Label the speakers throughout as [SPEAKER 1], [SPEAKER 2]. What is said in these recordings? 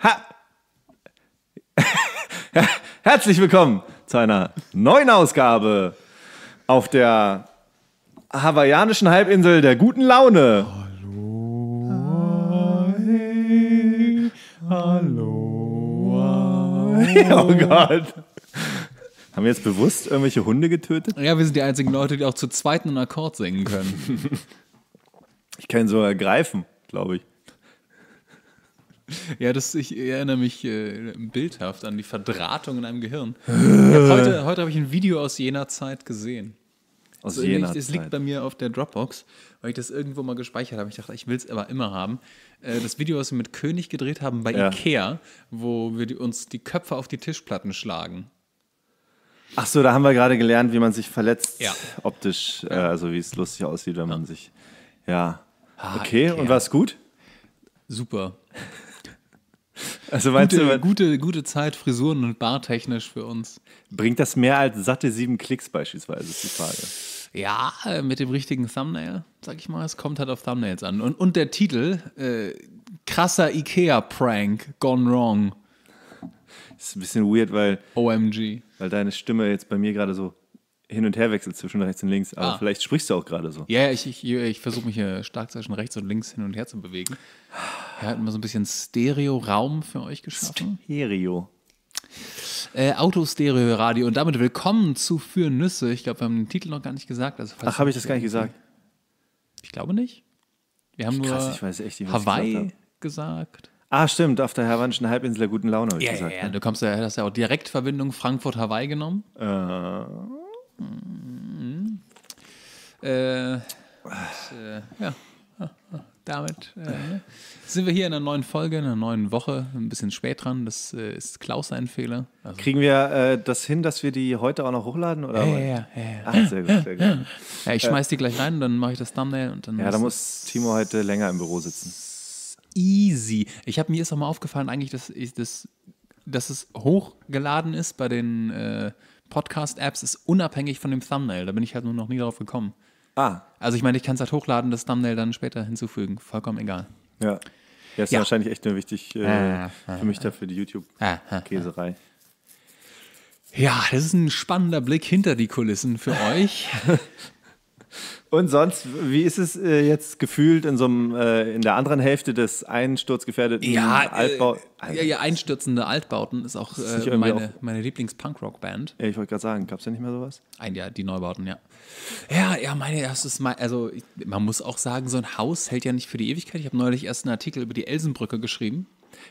[SPEAKER 1] Ha Herzlich willkommen zu einer neuen Ausgabe auf der hawaiianischen Halbinsel der guten Laune. Hallo. Hey, oh hallo. oh
[SPEAKER 2] Gott. Haben wir jetzt bewusst irgendwelche Hunde getötet? Ja, wir sind die einzigen Leute, die auch zu zweiten einen Akkord singen können. ich kann ihn so ergreifen, glaube ich. Ja, das, ich erinnere mich äh, bildhaft an die Verdrahtung in einem Gehirn. Hab heute heute habe ich ein Video aus jener Zeit gesehen. Aus also, jener Es liegt bei mir auf der Dropbox, weil ich das irgendwo mal gespeichert habe. Ich dachte, ich will es aber immer haben. Äh, das Video, was wir mit König gedreht haben bei ja. Ikea, wo wir uns die Köpfe auf die Tischplatten schlagen.
[SPEAKER 1] Ach so, da haben wir gerade gelernt, wie man sich verletzt ja. optisch, äh, also wie es lustig aussieht, wenn man sich. Ja. Ah, okay, ah, und war es gut? Super.
[SPEAKER 2] Also meinst gute, du, gute, gute Zeit, Frisuren und bartechnisch für uns. Bringt das mehr als satte sieben Klicks beispielsweise, ist die Frage. Ja, äh, mit dem richtigen Thumbnail, sag ich mal. Es kommt halt auf Thumbnails an. Und, und der Titel, äh, krasser Ikea-Prank, gone wrong. ist ein bisschen weird, weil. OMG. Weil deine Stimme jetzt bei mir gerade so hin und her wechselst zwischen rechts und links, aber ah. vielleicht sprichst du auch gerade so. Ja, ich, ich, ich versuche mich hier stark zwischen rechts und links hin und her zu bewegen. Wir hatten mal so ein bisschen Stereo-Raum für euch geschaffen. Stereo. Äh, Autostereo-Radio und damit willkommen zu Für Nüsse. Ich glaube, wir haben den Titel noch gar nicht gesagt. Also Ach, habe ich das gar nicht gesagt? Ich glaube nicht. Wir haben Krass, nur echt, Hawaii gesagt. Ah, stimmt, auf der Hawaiischen Halbinsel der guten Laune. Ja, yeah, gesagt, ja, ne? du kommst ja, hast ja auch Direktverbindung Frankfurt-Hawaii genommen. Äh. Mhm. Äh, und, äh, ja, damit äh, sind wir hier in einer neuen Folge, in einer neuen Woche, ein bisschen spät dran. Das äh, ist Klaus ein Fehler. Also
[SPEAKER 1] Kriegen wir äh, das hin, dass wir die heute
[SPEAKER 2] auch noch hochladen? Oder? Ja, ja, ja, ja. Ach, sehr gut, sehr gut. Ja, ich äh, schmeiß die gleich rein, dann mache ich das Thumbnail und dann. Ja, da muss
[SPEAKER 1] Timo heute länger im Büro sitzen.
[SPEAKER 2] Easy. Ich habe mir ist auch mal aufgefallen, eigentlich, dass ich das dass es hochgeladen ist bei den Podcast-Apps ist unabhängig von dem Thumbnail. Da bin ich halt nur noch nie drauf gekommen. Ah. Also ich meine, ich kann es halt hochladen, das Thumbnail dann später hinzufügen. Vollkommen egal.
[SPEAKER 1] Ja. Ja, ist ja. wahrscheinlich echt nur wichtig äh, ah,
[SPEAKER 2] ah, für mich da für die YouTube-Käserei. Ja, das ist ein spannender Blick hinter die Kulissen für euch. Und sonst, wie ist es
[SPEAKER 1] äh, jetzt gefühlt in so einem, äh, in der anderen Hälfte des einsturzgefährdeten ja, äh, Altbau?
[SPEAKER 2] Äh, ja, ja, einstürzende Altbauten ist auch ist äh, meine, meine Lieblings-Punk-Rock-Band. Ja, ich wollte gerade sagen, gab es ja nicht mehr sowas? Ein, Jahr, die Neubauten, ja. Ja, ja, meine, das ist also ich, man muss auch sagen, so ein Haus hält ja nicht für die Ewigkeit. Ich habe neulich erst einen Artikel über die Elsenbrücke geschrieben.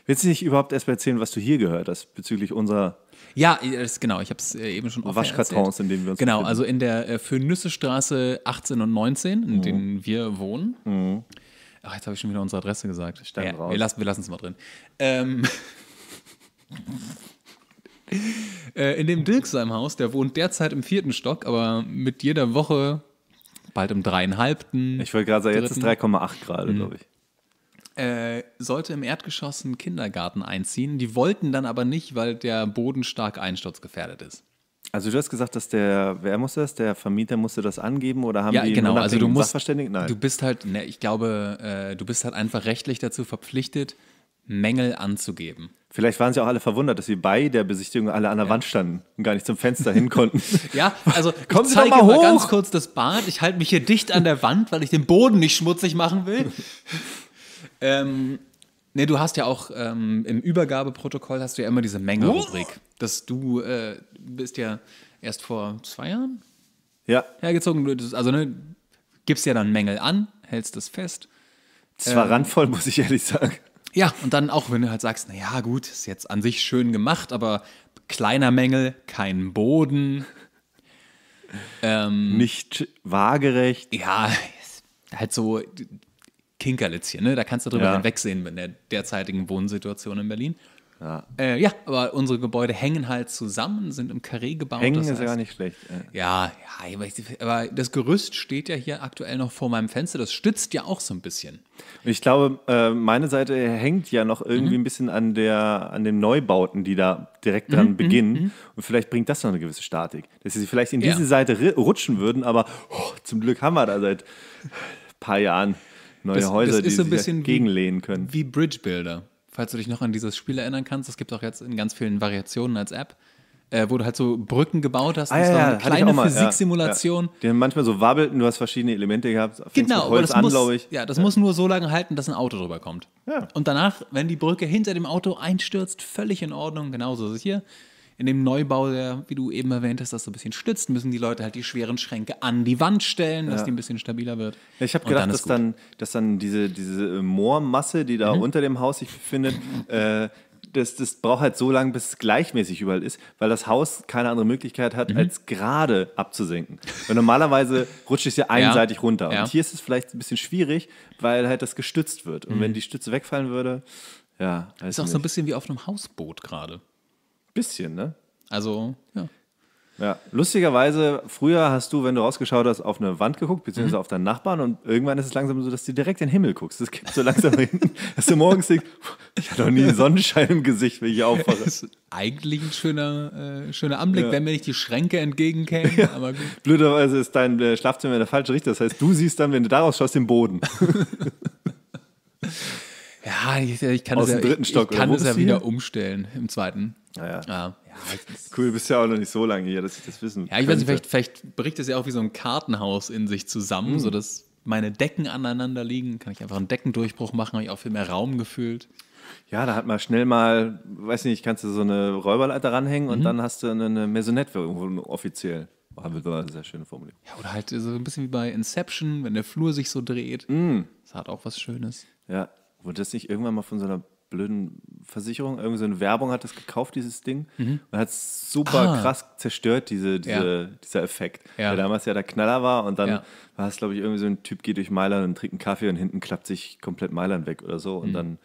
[SPEAKER 2] Willst du nicht überhaupt erst mal erzählen, was du hier gehört hast bezüglich unserer ja, das, genau, ich habe es äh, eben schon Waschkartons, in denen wir uns Genau, also in der äh, für 18 und 19, in mhm. denen wir wohnen. Mhm. Ach, jetzt habe ich schon wieder unsere Adresse gesagt. Ich Ja, raus. Wir lassen wir es mal drin. Ähm, äh, in dem Dirk seinem Haus, der wohnt derzeit im vierten Stock, aber mit jeder Woche bald im dreieinhalbten. Ich wollte gerade sagen, jetzt ist 3,8 gerade, mhm. glaube ich. Äh, sollte im Erdgeschoss einen Kindergarten einziehen. Die wollten dann aber nicht, weil der Boden stark einsturzgefährdet ist. Also du hast gesagt, dass der, wer musste das? Der Vermieter musste das angeben oder haben ja, die genau. also du musst, Sachverständigen? Nein. Du bist halt, ne, ich glaube, äh, du bist halt einfach rechtlich dazu verpflichtet, Mängel anzugeben.
[SPEAKER 1] Vielleicht waren sie auch alle verwundert, dass sie bei der Besichtigung alle an der ja. Wand standen und gar nicht zum Fenster hin konnten.
[SPEAKER 2] ja, also Kommen ich zeige mal, mal, ganz kurz das Bad. Ich halte mich hier dicht an der Wand, weil ich den Boden nicht schmutzig machen will. Ähm, nee, du hast ja auch ähm, im Übergabeprotokoll hast du ja immer diese Menge-Rubrik. Oh. Dass du äh, bist ja erst vor zwei Jahren ja. hergezogen. Also ne, gibst ja dann Mängel an, hältst das fest. Das war ähm, randvoll, muss ich ehrlich sagen. Ja, und dann auch, wenn du halt sagst, naja, gut, ist jetzt an sich schön gemacht, aber kleiner Mängel, kein Boden. Ähm, nicht waagerecht. Ja, halt so Kinkerlitzchen, ne? Da kannst du drüber ja. hinwegsehen mit der derzeitigen Wohnsituation in Berlin. Ja. Äh, ja. aber unsere Gebäude hängen halt zusammen, sind im Karree gebaut. Hängen das heißt, gar nicht schlecht. Ja, ja aber, ich, aber, das Gerüst steht ja hier aktuell noch vor meinem Fenster. Das stützt ja auch so ein bisschen.
[SPEAKER 1] Ich glaube, äh, meine Seite hängt ja noch irgendwie mhm. ein bisschen an, der, an den Neubauten, die da direkt dran mhm, mhm beginnen. Mhm. Und vielleicht bringt das noch eine gewisse Statik. Dass sie vielleicht in diese ja. Seite rutschen würden, aber oh, zum Glück haben wir da seit ein paar
[SPEAKER 2] Jahren neue das, Häuser, das die so sich bisschen gegenlehnen können. Wie Bridge Builder. Falls du dich noch an dieses Spiel erinnern kannst, das gibt es auch jetzt in ganz vielen Variationen als App. Äh, wo du halt so Brücken gebaut hast. Ah, das ja, eine kleine mal, Physiksimulation. Ja,
[SPEAKER 1] ja. Die haben manchmal so wabbelten, du hast verschiedene Elemente gehabt. Genau, Holz das an, muss, ich. Ja, das ja. muss
[SPEAKER 2] nur so lange halten, dass ein Auto drüber kommt. Ja. Und danach, wenn die Brücke hinter dem Auto einstürzt, völlig in Ordnung. Genauso ist es hier in dem Neubau, der, wie du eben erwähnt hast, das so ein bisschen stützt, müssen die Leute halt die schweren Schränke an die Wand stellen, ja. dass die ein bisschen stabiler wird. Ja, ich habe gedacht, dann dass,
[SPEAKER 1] dann, dass dann diese, diese äh, Moormasse, die da mhm. unter dem Haus sich befindet, äh, das, das braucht halt so lange, bis es gleichmäßig überall ist, weil das Haus keine andere Möglichkeit hat, mhm. als gerade abzusenken. Weil normalerweise rutscht es ja einseitig ja. runter. Und ja. hier ist es vielleicht ein bisschen schwierig, weil halt das gestützt wird. Und mhm. wenn die Stütze wegfallen würde, ja. Ist auch nicht. so ein bisschen wie auf einem Hausboot gerade. Bisschen, ne? Also, ja. Ja, lustigerweise, früher hast du, wenn du rausgeschaut hast, auf eine Wand geguckt, beziehungsweise mhm. auf deinen Nachbarn und irgendwann ist es langsam so, dass du direkt in den Himmel guckst. Das kippt so langsam hin, dass du morgens denkst, ich hatte noch nie Sonnenschein im Gesicht, wenn ich aufwache. Das ist
[SPEAKER 2] eigentlich ein schöner, äh, schöner Anblick, ja. wenn mir nicht die Schränke entgegenkämen. Ja. Aber gut.
[SPEAKER 1] Blöderweise ist dein äh, Schlafzimmer in der falschen Richtung. Das heißt, du siehst dann, wenn du daraus schaust, den
[SPEAKER 2] Boden. Ja, ich, ich kann, Aus das, ja, ich, Stock, ich kann das ja wieder umstellen im zweiten. Naja. Ja. ja cool, du bist ja auch noch nicht so lange hier, dass ich das wissen Ja, ich könnte. weiß nicht, vielleicht, vielleicht bricht das ja auch wie so ein Kartenhaus in sich zusammen, mhm. sodass meine Decken aneinander liegen. Kann ich einfach einen Deckendurchbruch machen, habe ich auch viel mehr Raum gefühlt. Ja, da hat man schnell
[SPEAKER 1] mal, weiß nicht, kannst du so eine Räuberleiter ranhängen mhm. und dann hast du eine Maisonette irgendwo offiziell. Oh, haben wir da eine sehr schöne Formulierung.
[SPEAKER 2] Ja, oder halt so ein bisschen wie bei Inception, wenn der Flur sich so dreht. Mm. Das hat auch was Schönes.
[SPEAKER 1] Ja, wurde das nicht irgendwann mal von so einer blöden Versicherung, irgendwie so eine Werbung hat das gekauft, dieses Ding, mhm. und hat es super ah. krass zerstört, diese, diese ja. dieser Effekt. Ja. Weil damals ja der Knaller war und dann ja. war es, glaube ich, irgendwie so ein Typ geht durch Mailand und trinkt einen Kaffee und hinten klappt sich komplett Mailand weg oder so und mhm. dann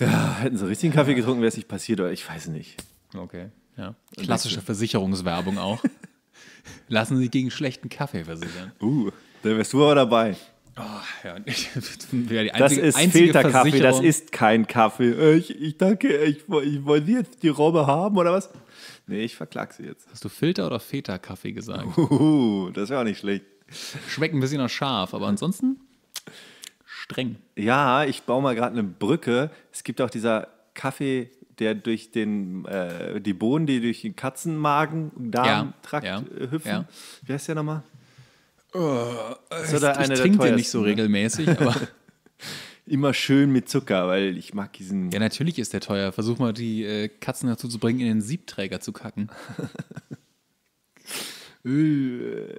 [SPEAKER 1] ja, hätten sie richtigen Kaffee getrunken, wäre es nicht passiert, oder ich weiß nicht. Okay, ja. Klassische
[SPEAKER 2] Versicherungswerbung auch. Lassen Sie gegen schlechten Kaffee versichern.
[SPEAKER 1] Uh, da wärst du aber dabei. Oh, ja. die einzige, das ist einzige Filterkaffee, das ist kein Kaffee. Äh, ich, ich danke, ich, ich wollte jetzt die Robbe haben oder was?
[SPEAKER 2] Nee, ich verklag sie jetzt. Hast du Filter- oder Feta-Kaffee gesagt? Uh, das wäre auch nicht schlecht. Schmeckt ein bisschen noch scharf, aber ansonsten
[SPEAKER 1] streng. Ja, ich baue mal gerade eine Brücke. Es gibt auch dieser Kaffee, der durch den, äh, die Bohnen, die durch den Katzenmagen, Darmtrakt ja, ja, hüpfen. Ja. Wie heißt der nochmal? Oh, ich ich trinke den nicht so ne? regelmäßig, aber.
[SPEAKER 2] Immer schön mit Zucker, weil ich mag diesen. Ja, natürlich ist der teuer. Versuch mal, die äh, Katzen dazu zu bringen, in den Siebträger zu kacken.
[SPEAKER 1] Äh.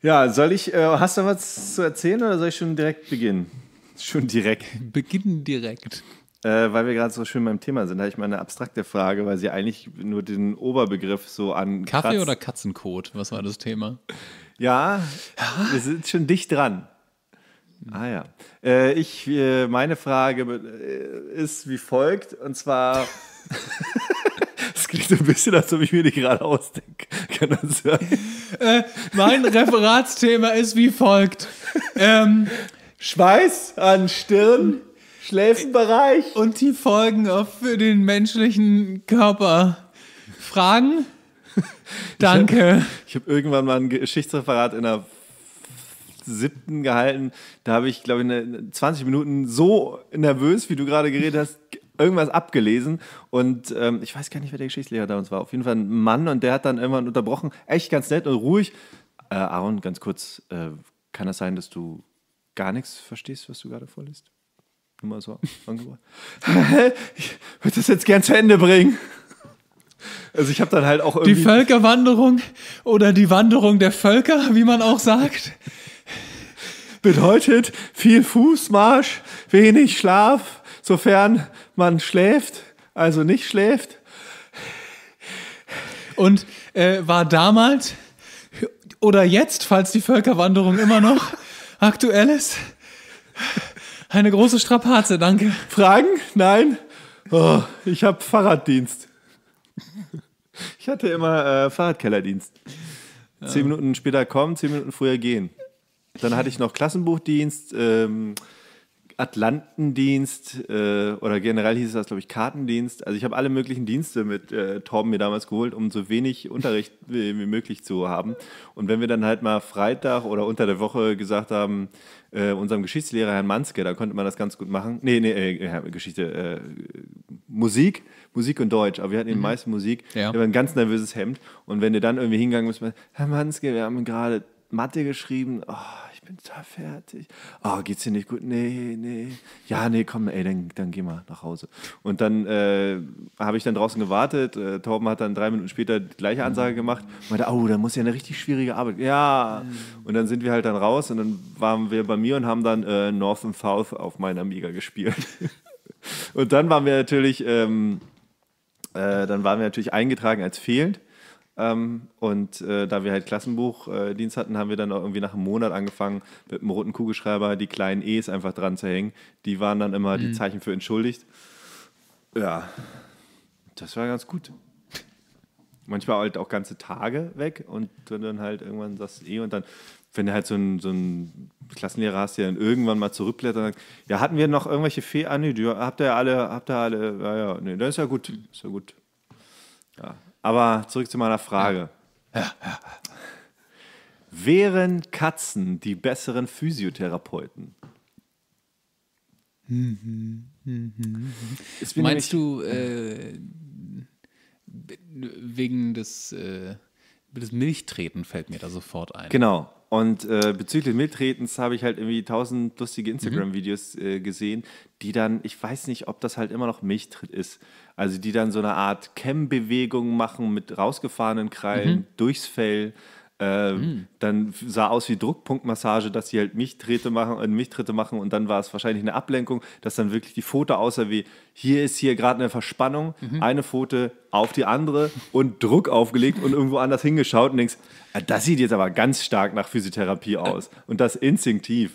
[SPEAKER 1] ja, soll ich. Äh, hast du was zu erzählen oder soll ich schon direkt beginnen? Schon direkt. Beginnen direkt. Äh, weil wir gerade so schön beim Thema sind, habe ich mal eine abstrakte Frage, weil sie eigentlich nur den Oberbegriff so an. Kaffee oder
[SPEAKER 2] Katzenkot? Was war das Thema?
[SPEAKER 1] Ja, wir sind schon dicht dran. Ah ja. Äh, ich, äh, meine Frage äh, ist wie folgt, und zwar. Es klingt so ein bisschen, als ob ich mir die gerade ausdenke. Kann das sein?
[SPEAKER 2] Äh, mein Referatsthema ist wie folgt. Ähm, Schweiß an Stirn, Schläfenbereich. Und die Folgen auf für den menschlichen Körper. Fragen? Danke.
[SPEAKER 1] Ich habe hab irgendwann mal ein Geschichtsreferat in der siebten gehalten. Da habe ich, glaube ich, eine, 20 Minuten so nervös, wie du gerade geredet hast, irgendwas abgelesen. Und ähm, ich weiß gar nicht, wer der Geschichtslehrer da uns war. Auf jeden Fall ein Mann und der hat dann irgendwann unterbrochen. Echt ganz nett und ruhig. Äh, Aaron, ganz kurz, äh, kann das sein, dass du gar nichts verstehst, was du gerade vorliest? Nur mal so angebracht. ich
[SPEAKER 2] würde das jetzt gern zu Ende bringen. Also ich habe dann halt auch irgendwie. Die Völkerwanderung oder die Wanderung der Völker, wie man auch sagt. Bedeutet
[SPEAKER 1] viel Fußmarsch, wenig Schlaf, sofern man schläft,
[SPEAKER 2] also nicht schläft. Und äh, war damals oder jetzt, falls die Völkerwanderung immer noch aktuell ist, eine große Strapaze, danke. Fragen? Nein? Oh,
[SPEAKER 1] ich habe Fahrraddienst. Ich hatte immer äh, Fahrradkellerdienst. Ja. Zehn Minuten später kommen, zehn Minuten früher gehen. Dann hatte ich noch Klassenbuchdienst, ähm, Atlantendienst äh, oder generell hieß das, glaube ich, Kartendienst. Also ich habe alle möglichen Dienste mit äh, Torben mir damals geholt, um so wenig Unterricht wie, wie möglich zu haben. Und wenn wir dann halt mal Freitag oder unter der Woche gesagt haben, äh, unserem Geschichtslehrer Herrn Manske, da konnte man das ganz gut machen. Nee, nee, äh, Geschichte, äh, Musik Musik und Deutsch, aber wir hatten eben mhm. meist Musik. Ja. Wir haben ein ganz nervöses Hemd. Und wenn du dann irgendwie hingegangen bist, Herr Manske, wir haben gerade Mathe geschrieben. Oh, ich bin total fertig. Oh, geht's dir nicht gut? Nee, nee. Ja, nee, komm, ey, dann, dann geh mal nach Hause. Und dann äh, habe ich dann draußen gewartet. Äh, Torben hat dann drei Minuten später die gleiche Ansage mhm. gemacht. Meinte, oh, da muss ja eine richtig schwierige Arbeit. Ja. Mhm. Und dann sind wir halt dann raus und dann waren wir bei mir und haben dann äh, North and South auf meiner Amiga gespielt. und dann waren wir natürlich. Ähm, äh, dann waren wir natürlich eingetragen als fehlend. Ähm, und äh, da wir halt Klassenbuchdienst äh, hatten, haben wir dann auch irgendwie nach einem Monat angefangen, mit einem roten Kugelschreiber die kleinen E's einfach dran zu hängen. Die waren dann immer mhm. die Zeichen für entschuldigt. Ja, das war ganz gut. Manchmal halt auch ganze Tage weg und dann halt irgendwann das E eh und dann, wenn du halt so ein, so ein Klassenlehrer hast, die dann irgendwann mal zurückblättern. Ja, hatten wir noch irgendwelche Fee? Ah, nee, habt ihr alle, habt ihr alle, ja, ja, nee, das ist ja gut, ist ja gut. Ja. Aber zurück zu meiner Frage. Ja. Ja. Wären Katzen die besseren Physiotherapeuten?
[SPEAKER 2] Mhm. Mhm. Meinst du äh, wegen des, äh, des Milchtreten fällt mir da sofort ein? Genau.
[SPEAKER 1] Und äh, bezüglich Miltretens habe ich halt irgendwie tausend lustige mhm. Instagram-Videos äh, gesehen, die dann, ich weiß nicht, ob das halt immer noch Milchtritt ist. Also die dann so eine Art Cam-Bewegung machen mit rausgefahrenen Krallen mhm. durchs Fell. Ähm, mhm. Dann sah aus wie Druckpunktmassage, dass sie halt mich Tritte machen und äh, mich Tritte machen und dann war es wahrscheinlich eine Ablenkung, dass dann wirklich die Pfote aussah wie, hier ist hier gerade eine Verspannung, mhm. eine Pfote auf die andere und Druck aufgelegt und irgendwo anders hingeschaut und denkst, äh, das sieht jetzt aber ganz stark nach Physiotherapie aus und das instinktiv.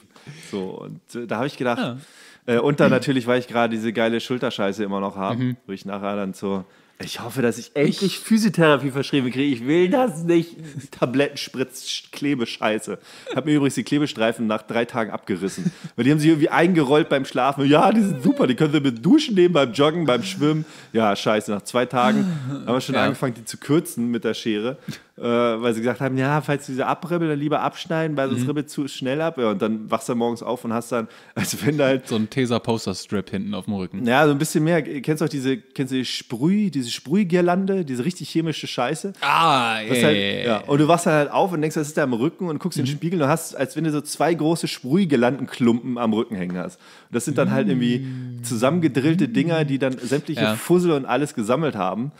[SPEAKER 1] So, und da habe ich gedacht, ja. äh, und dann natürlich, weil ich gerade diese geile Schulterscheiße immer noch habe, mhm. wo ich nachher dann zur ich hoffe, dass ich endlich Physiotherapie verschrieben kriege. Ich will das nicht. Tablettenspritz, Klebescheiße. Ich habe mir übrigens die Klebestreifen nach drei Tagen abgerissen. Weil die haben sich irgendwie eingerollt beim Schlafen. Ja, die sind super. Die können sie mit Duschen nehmen, beim Joggen, beim Schwimmen. Ja, scheiße. Nach zwei Tagen haben wir schon ja. angefangen, die zu kürzen mit der Schere äh, weil sie gesagt haben, ja, falls diese abribbelt, dann lieber abschneiden, weil sonst mhm. ribbelt zu schnell ab. Ja, und dann wachst du morgens auf
[SPEAKER 2] und hast dann, als wenn du halt... So ein Tesa-Poster-Strip hinten auf dem Rücken. Ja,
[SPEAKER 1] so ein bisschen mehr. Kennst du auch diese, kennst du die Sprüh, diese Sprühgirlande, diese richtig chemische Scheiße? Ah, ey, halt, ey, ja. Und du wachst dann halt auf und denkst, das ist da am Rücken und guckst mhm. in den mhm. Spiegel und hast, als wenn du so zwei große Sprühgirlandenklumpen am Rücken hängen hast. Und das sind dann halt irgendwie mhm. zusammengedrillte Dinger, die dann sämtliche ja. Fussel und alles gesammelt haben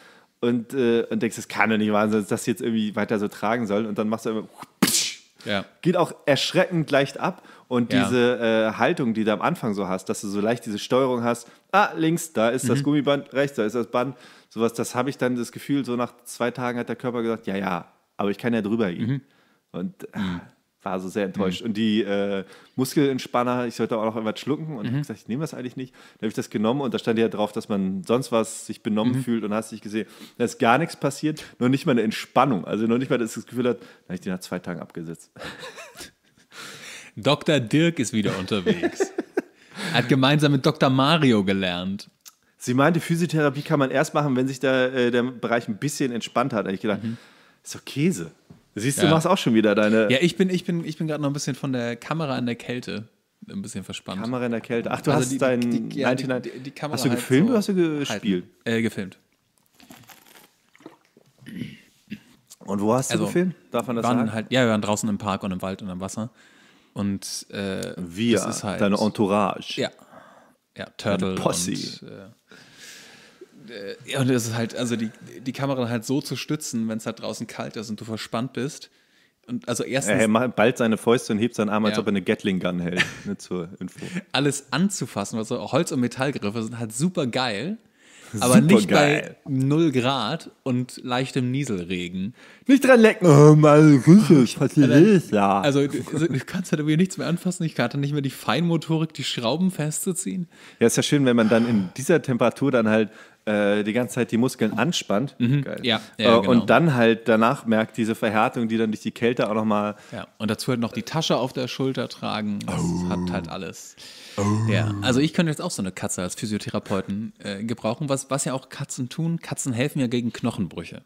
[SPEAKER 1] und, äh, und denkst, das kann doch nicht wahr sein, dass das jetzt irgendwie weiter so tragen soll. Und dann machst du immer. Ja. Geht auch erschreckend leicht ab und ja. diese äh, Haltung, die du am Anfang so hast, dass du so leicht diese Steuerung hast, ah, links, da ist mhm. das Gummiband, rechts, da ist das Band, sowas, das habe ich dann das Gefühl, so nach zwei Tagen hat der Körper gesagt, ja, ja, aber ich kann ja drüber gehen. Mhm. Und mhm. ah, war so sehr mhm. enttäuscht. Mhm. Und die äh, Muskelentspanner, ich sollte auch noch irgendwas schlucken und mhm. habe gesagt, ich nehme das eigentlich nicht. Dann habe ich das genommen und da stand ja drauf, dass man sonst was sich benommen mhm. fühlt und hast dich gesehen. Da ist gar nichts passiert, nur nicht mal eine Entspannung. Also noch nicht mal, dass das
[SPEAKER 2] Gefühl hat, dann habe ich die nach zwei Tagen abgesetzt. Dr. Dirk ist wieder unterwegs. hat gemeinsam mit Dr. Mario gelernt. Sie meinte, Physiotherapie
[SPEAKER 1] kann man erst machen, wenn sich da äh, der Bereich ein bisschen entspannt hat. Da habe ich gedacht, mhm. ist doch Käse. Siehst du, ja. du machst auch schon wieder deine. Ja,
[SPEAKER 2] ich bin, ich bin, ich bin gerade noch ein bisschen von der Kamera in der Kälte ein bisschen verspannt. Kamera in der Kälte. Ach, du also hast deinen. dein die, die, Die, Kamera hast du halt gefilmt halt so oder hast du gespielt? Äh, gefilmt. Und wo hast du also, gefilmt? Darf man das waren sagen? Halt, ja, wir waren draußen im Park und im Wald und am Wasser. Und äh, wir, halt, deine Entourage. Ja. Ja, Turtle. Deine Posse. Und, äh, ja, äh, und es ist halt, also die, die Kamera halt so zu stützen, wenn es halt draußen kalt ist und du verspannt bist. Und also erstens. Er macht bald seine Fäuste und hebt seinen Arm, als ja. ob er eine Gatling-Gun hält. ne, zur Info. Alles anzufassen, also Holz- und Metallgriffe sind halt super geil. Aber super nicht geil. bei 0 Grad und leichtem Nieselregen. Nicht
[SPEAKER 1] dran lecken. Oh, meine Güte, was passiert ist ja.
[SPEAKER 2] Also, du, also, du kannst halt irgendwie nichts mehr anfassen. Ich kann dann nicht mehr die Feinmotorik, die Schrauben festzuziehen. Ja, ist ja schön, wenn man dann in dieser Temperatur dann halt
[SPEAKER 1] äh, die ganze Zeit die Muskeln anspannt. Mhm. Geil. Ja, ja äh, genau. Und dann halt danach merkt diese Verhärtung,
[SPEAKER 2] die dann durch die Kälte auch nochmal. Ja, und dazu halt noch die Tasche auf der Schulter tragen. Das oh. hat halt alles. Oh. Ja, also ich könnte jetzt auch so eine Katze als Physiotherapeuten äh, gebrauchen, was, was ja auch Katzen tun. Katzen helfen ja gegen Knochenbrüche.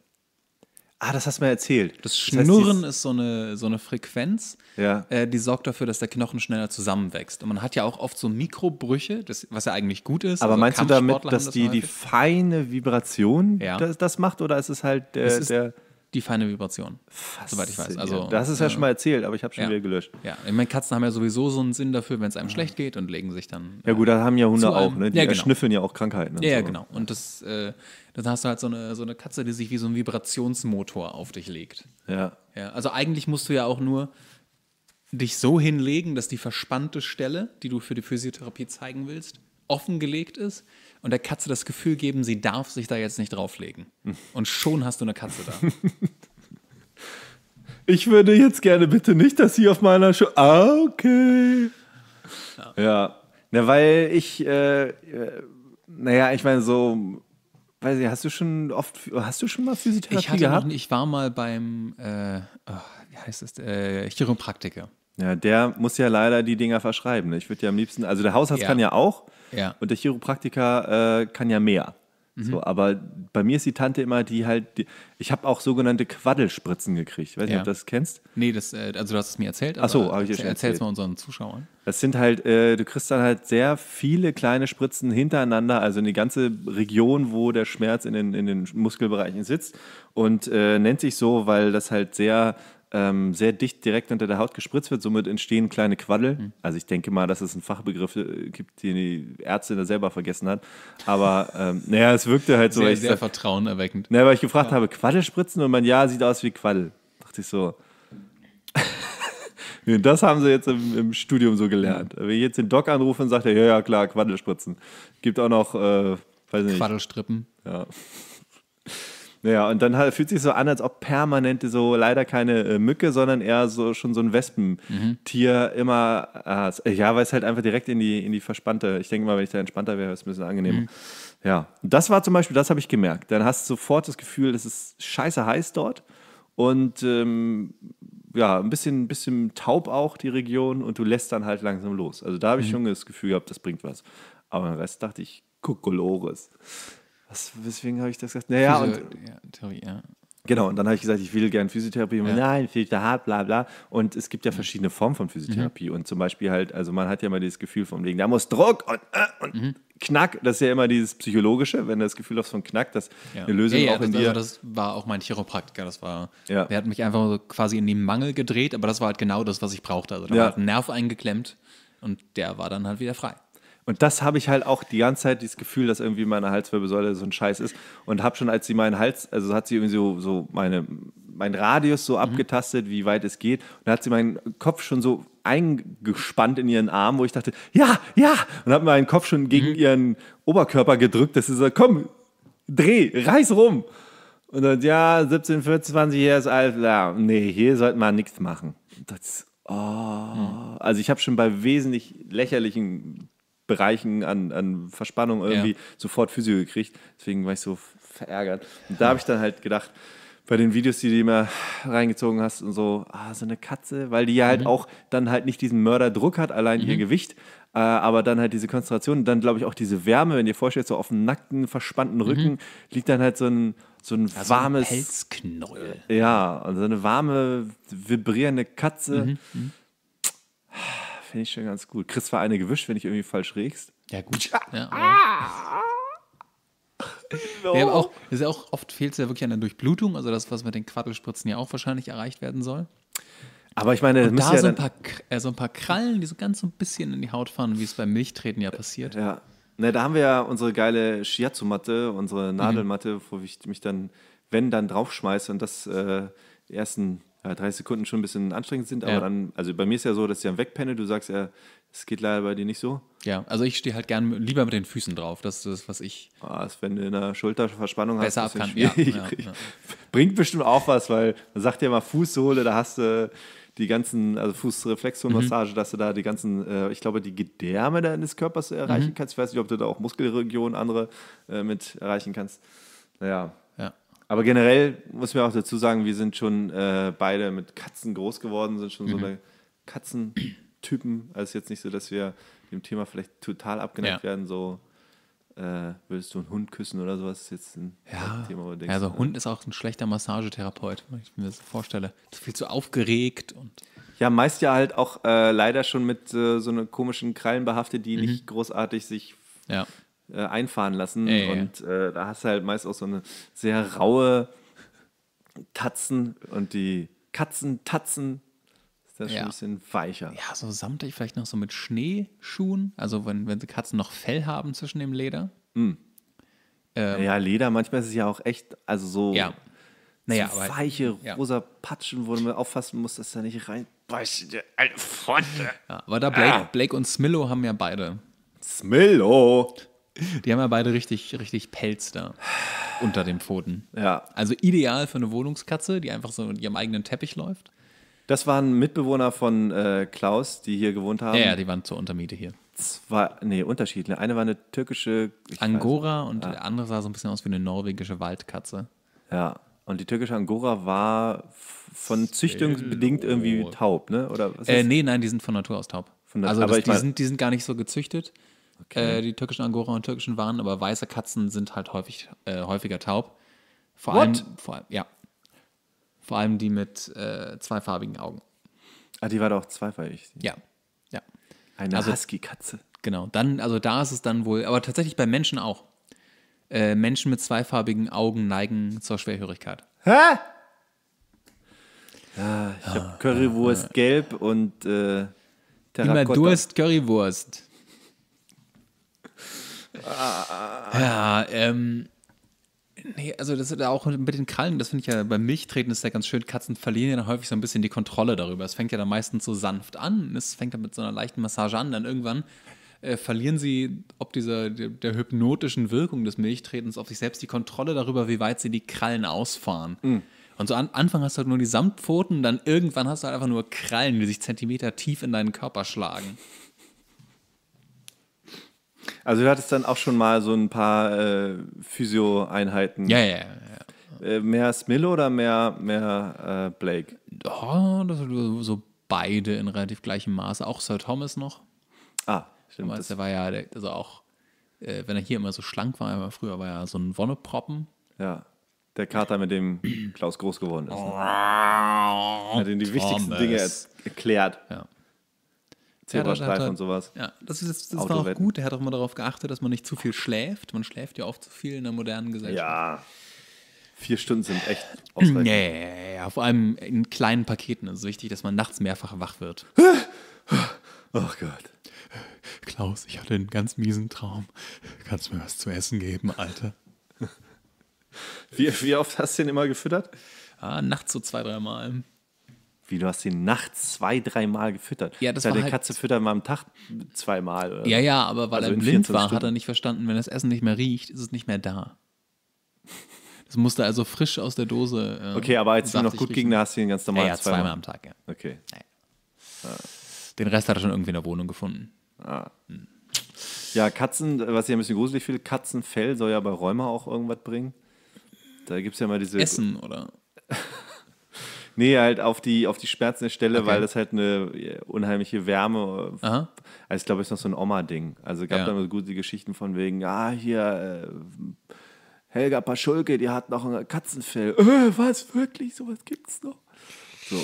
[SPEAKER 2] Ah, das hast du mir erzählt. Das Schnurren heißt, ist so eine, so eine Frequenz, ja. äh, die sorgt dafür, dass der Knochen schneller zusammenwächst. Und man hat ja auch oft so Mikrobrüche, das, was ja eigentlich gut ist. Aber also meinst du damit, dass das die, die feine Vibration ja. das, das, macht oder ist es halt der, äh, es ist, der die feine Vibration. Soweit ich weiß. Also, das ist ja äh, schon mal erzählt, aber ich habe schon ja. wieder gelöscht. Ja, ich meine, Katzen haben ja sowieso so einen Sinn dafür, wenn es einem mhm. schlecht geht und legen sich dann. Ja, gut, äh, da haben ja Hunde auch, ne? Die ja, genau. schnüffeln ja auch Krankheiten. Ja, so. genau. Und das, äh, dann hast du halt so eine, so eine Katze, die sich wie so ein Vibrationsmotor auf dich legt. Ja. ja. Also eigentlich musst du ja auch nur dich so hinlegen, dass die verspannte Stelle, die du für die Physiotherapie zeigen willst, offengelegt ist und der Katze das Gefühl geben, sie darf sich da jetzt nicht drauflegen. Und schon hast du eine Katze da.
[SPEAKER 1] Ich würde jetzt gerne bitte nicht, dass sie auf meiner Schu Ah, okay. Ja. ja. Na, weil ich, äh, äh naja, ich meine, so,
[SPEAKER 2] weiß ich, hast du schon oft, hast du schon mal Physiotherapie ich gehabt? Noch, ich war mal beim, äh, oh, wie heißt das, äh, Chiropraktiker.
[SPEAKER 1] Ja, der muss ja leider die Dinger verschreiben. Ne? Ich würde ja am liebsten, also der Hausarzt ja. kann ja auch, ja. Und der Chiropraktiker äh, kann ja mehr. Mhm. So, aber bei mir ist die Tante immer die halt, die, ich habe auch sogenannte Quaddelspritzen gekriegt. Weiß nicht, ob du das kennst. Nee, das, äh, also du hast es mir erzählt. Ach so, habe ich erzählt. Erzähl es mal
[SPEAKER 2] unseren Zuschauern.
[SPEAKER 1] Das sind halt, äh, du kriegst dann halt sehr viele kleine Spritzen hintereinander, also in die ganze Region, wo der Schmerz in den, in den Muskelbereichen sitzt. Und äh, nennt sich so, weil das halt sehr ähm, sehr dicht direkt unter der Haut gespritzt wird. Somit entstehen kleine Quaddel. Mhm. Also ich denke mal, dass es einen Fachbegriff äh, gibt, den die Ärztin da selber vergessen hat. Aber ähm, naja, es wirkte halt so. Sehr, sehr vertrauenerweckend. Naja, weil ich gefragt ja. habe, Quaddel spritzen und mein Ja sieht aus wie Quaddel. Dachte ich so. das haben sie jetzt im, im, Studium so gelernt. Mhm. Wenn ich jetzt den Doc anrufe und sagt er, ja, ja, klar, Quaddelspritzen. Gibt auch noch, äh, weiß nicht. Quaddelstrippen. Ja. Ja, und dann halt fühlt sich so an, als ob permanent so leider keine äh, Mücke, sondern eher so schon so ein Wespentier mhm. immer. Äh, ja, weil es halt einfach direkt in die, in die verspannte. Ich denke mal, wenn ich da entspannter wäre, wäre es ein bisschen angenehmer. Mhm. Ja, das war zum Beispiel, das habe ich gemerkt. Dann hast du sofort das Gefühl, es ist scheiße heiß dort und ähm, ja, ein bisschen, bisschen taub auch die Region und du lässt dann halt langsam los. Also da habe ich mhm. schon das Gefühl gehabt, das bringt was. Aber den Rest dachte ich, Kokolores. Was, weswegen habe ich das gesagt? Naja, Physio und, ja, ja. Genau, und dann habe ich gesagt, ich will gerne Physiotherapie. Ja. Nein, da hart, bla bla. Und es gibt ja mhm. verschiedene Formen von Physiotherapie. Mhm. Und zum Beispiel halt, also man hat ja immer dieses Gefühl von wegen, da muss Druck und, äh, und mhm. Knack, das ist ja immer dieses Psychologische, wenn du das Gefühl hast von Knack, dass ja. eine Lösung ja, ja, auch das, in dir... Also
[SPEAKER 2] das war auch mein Chiropraktiker, das war... Ja. Der hat mich einfach so quasi in den Mangel gedreht, aber das war halt genau das, was ich brauchte. Also da war halt ein Nerv eingeklemmt und der war dann halt wieder frei. Und das habe ich halt auch die ganze Zeit dieses Gefühl, dass irgendwie meine Halswirbelsäule so ein
[SPEAKER 1] Scheiß ist. Und habe schon, als sie meinen Hals, also hat sie irgendwie so, so meine, mein Radius so mhm. abgetastet, wie weit es geht. Und da hat sie meinen Kopf schon so eingespannt in ihren Arm, wo ich dachte, ja, ja. Und habe meinen Kopf schon gegen mhm. ihren Oberkörper gedrückt, dass sie so, komm, dreh, reiß rum. Und dann, ja, 17, 24, hier ist alles klar. Nee, hier sollte man nichts machen. Das, oh. Mhm. Also ich habe schon bei wesentlich lächerlichen Bereichen an, an Verspannung irgendwie ja. sofort Physio gekriegt. Deswegen war ich so verärgert. Und da habe ich dann halt gedacht, bei den Videos, die du immer reingezogen hast und so, ah, so eine Katze, weil die ja halt mhm. auch dann halt nicht diesen Mörderdruck hat, allein mhm. ihr Gewicht, äh, aber dann halt diese Konzentration und dann glaube ich auch diese Wärme, wenn ihr vorstellt, so auf dem nackten, verspannten mhm. Rücken mhm. liegt dann halt so ein, so ein also warmes. Ein Pelzknäuel. Ja, und so also eine warme, vibrierende Katze. Mhm. mhm finde ich schon ganz gut. Chris war
[SPEAKER 2] eine gewischt, wenn ich irgendwie falsch regst. Ja, gut.
[SPEAKER 1] Ja, ah!
[SPEAKER 2] no. ja, auch, ist ja auch oft fehlt es ja wirklich an der Durchblutung, also das, was mit den Quattelspritzen ja auch wahrscheinlich erreicht werden soll. Aber ich meine, und da ja so, ein paar, äh, so ein paar Krallen, die so ganz so ein bisschen in die Haut fahren, wie es beim Milchtreten ja passiert. Ja.
[SPEAKER 1] Na, da haben wir ja unsere geile Shiatsu-Matte, unsere mhm. Nadelmatte, mhm. wo ich mich dann, wenn, dann draufschmeiße und das äh, ersten 30 äh, Sekunden schon ein bisschen anstrengend sind, aber ja. dann, also bei mir ist ja so, dass ich dann wegpenne, du sagst ja, es geht leider
[SPEAKER 2] bei dir nicht so. Ja, also ich stehe halt gern lieber mit den Füßen drauf, das ist das, was ich. Oh, das, wenn du eine Schulterverspannung besser hast, besser ja, ja, ja,
[SPEAKER 1] Bringt bestimmt auch was, weil man sagt ja mal Fußsohle, da hast du die ganzen, also Fußreflexzonenmassage, mhm. dass du da die ganzen, äh, ich glaube, die Gedärme deines Körpers erreichen mhm. kannst. Ich weiß nicht, ob du da auch Muskelregionen andere äh, mit erreichen kannst. Naja, aber generell muss man auch dazu sagen, wir sind schon äh, beide mit Katzen groß geworden, sind schon mhm. so eine Katzentypen. Also ist jetzt nicht so, dass wir dem Thema vielleicht total abgeneigt ja. werden, so äh, willst du einen Hund küssen oder sowas,
[SPEAKER 2] ist jetzt ein ja. Thema. Wo denkst, also Hund ist auch ein schlechter Massagetherapeut, wenn ich mir das vorstelle.
[SPEAKER 1] Das viel zu aufgeregt und... Ja, meist ja halt auch äh, leider schon mit äh, so einer komischen Krallen behaftet, die mhm. nicht großartig sich ja äh, einfahren lassen. Ja, und äh, da hast du halt meist auch so eine sehr raue Tatzen und die
[SPEAKER 2] Katzen, Tatzen ist das schon ein bisschen weicher. Ja, so samtig, vielleicht noch so mit Schneeschuhen. Also wenn, wenn die Katzen noch Fell haben zwischen dem Leder. Mhm. Ähm, ja, Leder, manchmal ist es ja auch echt, also so, ja. naja, so weiche, ja. rosa Patschen, wo
[SPEAKER 1] man auffassen muss, dass da nicht reinbeißt, Alter, Freunde. Pfote. Ja, aber da äh. Blake, ah.
[SPEAKER 2] Blake und Smillo haben ja beide. Smillo! Die haben ja beide richtig, richtig Pelz da unter dem Pfoten. Ja. Also ideal für eine Wohnungskatze, die einfach so in ihrem eigenen Teppich läuft. Das waren Mitbewohner von äh, Klaus, die hier gewohnt haben. Ja, die waren zur Untermiete hier. Zwei, nee, Unterschiede. Eine war eine türkische Angora und ja. der andere sah so ein bisschen aus wie eine norwegische Waldkatze. Ja. Und die türkische Angora war von Züchtung bedingt irgendwie taub, ne? Oder was äh, nee, nein, die sind von Natur aus taub. Von Natur, also das, die, mein, sind, die sind gar nicht so gezüchtet. Okay. Äh, die türkischen Angora und türkischen Waren, aber weiße Katzen sind halt häufig, äh, häufiger taub. Vor What? allem, vor, ja. Vor allem die mit äh, zweifarbigen Augen. Ah, die war doch zweifarbig. Ja. Ja. Eine also, Husky-Katze. Genau. Dann, also da ist es dann wohl, aber tatsächlich bei Menschen auch. Äh, Menschen mit zweifarbigen Augen neigen zur Schwerhörigkeit. Hä? Ah, ja, ich habe Currywurst gelb und äh, Terrakotta. Immer Durst Currywurst. Ah, ah, ah. ja, ähm. Nee, also das ist auch mit den Krallen, das finde ich ja beim Milchtreten ist ja ganz schön. Katzen verlieren ja dann häufig so ein bisschen die Kontrolle darüber. Es fängt ja dann meistens so sanft an, es fängt dann mit so einer leichten Massage an, dann irgendwann äh, verlieren sie ob dieser der, der, hypnotischen Wirkung des Milchtretens auf sich selbst die Kontrolle darüber, wie weit sie die Krallen ausfahren. Mhm. Und so an Anfang hast du halt nur die Samtpfoten, dann irgendwann hast du halt einfach nur Krallen, die sich Zentimeter tief in deinen Körper schlagen.
[SPEAKER 1] Also du hattest dann auch schon mal so ein paar äh, Physio-Einheiten. Ja, ja, ja. ja. Äh, mehr Smillo oder mehr, mehr äh, Blake?
[SPEAKER 2] Oh, das, so beide in relativ gleichem Maße. Auch Sir Thomas noch. Ah, stimmt. Damals, der war ja, der, also auch, äh, wenn er hier immer so schlank war, aber früher war er so ein Wonneproppen. Ja. Der Kater, mit dem Klaus groß geworden ist. Ne? Oh, hat ihm die Thomas. wichtigsten Dinge
[SPEAKER 1] erklärt. Ja. Zebrastreifen und sowas. Ja, das, ist, das, war auch gut.
[SPEAKER 2] Er hat auch mal darauf geachtet, dass man nicht zu viel schläft. Man schläft ja oft zu viel in der modernen Gesellschaft. Ja. Vier Stunden sind echt ausreichend. Ja, ja, ja, vor allem in kleinen Paketen ist es wichtig, dass man nachts mehrfach wach wird. Oh Gott. Klaus, ich hatte einen ganz miesen Traum. Kannst du mir was zu essen geben, Alter?
[SPEAKER 1] Wie, wie oft hast du den immer gefüttert? Ah, nachts so zwei, dreimal. Wie du hast sie nachts zwei, dreimal gefüttert. Ja, das Deine war halt Katze füttert mal am Tag zweimal. Äh, ja, ja, aber weil also er blind war, hat er
[SPEAKER 2] nicht verstanden, wenn das Essen nicht mehr riecht, ist es nicht mehr da. Das musste also frisch aus der Dose. Äh, okay, aber als es noch gut ging, da hast du ihn ganz normal ja, ja, zweimal. zweimal am Tag, ja. Okay. Ja. Den Rest hat er schon irgendwie in der Wohnung gefunden. Ah.
[SPEAKER 1] Ja, Katzen, was ich ein bisschen gruselig finde, Katzenfell soll ja bei Rheuma auch irgendwas bringen. Da gibt es ja mal diese. Essen, oder? Nee, halt auf die, auf die schmerzende Stelle, okay. weil das halt eine unheimliche Wärme. Aha. Also ich glaube, es ist noch so ein Oma-Ding. Also gab ja. da immer so gute Geschichten von wegen, ah, hier. Äh, Helga Paschulke, die hat noch ein Katzenfell. Öh, was, wirklich? Sowas gibt's noch? So.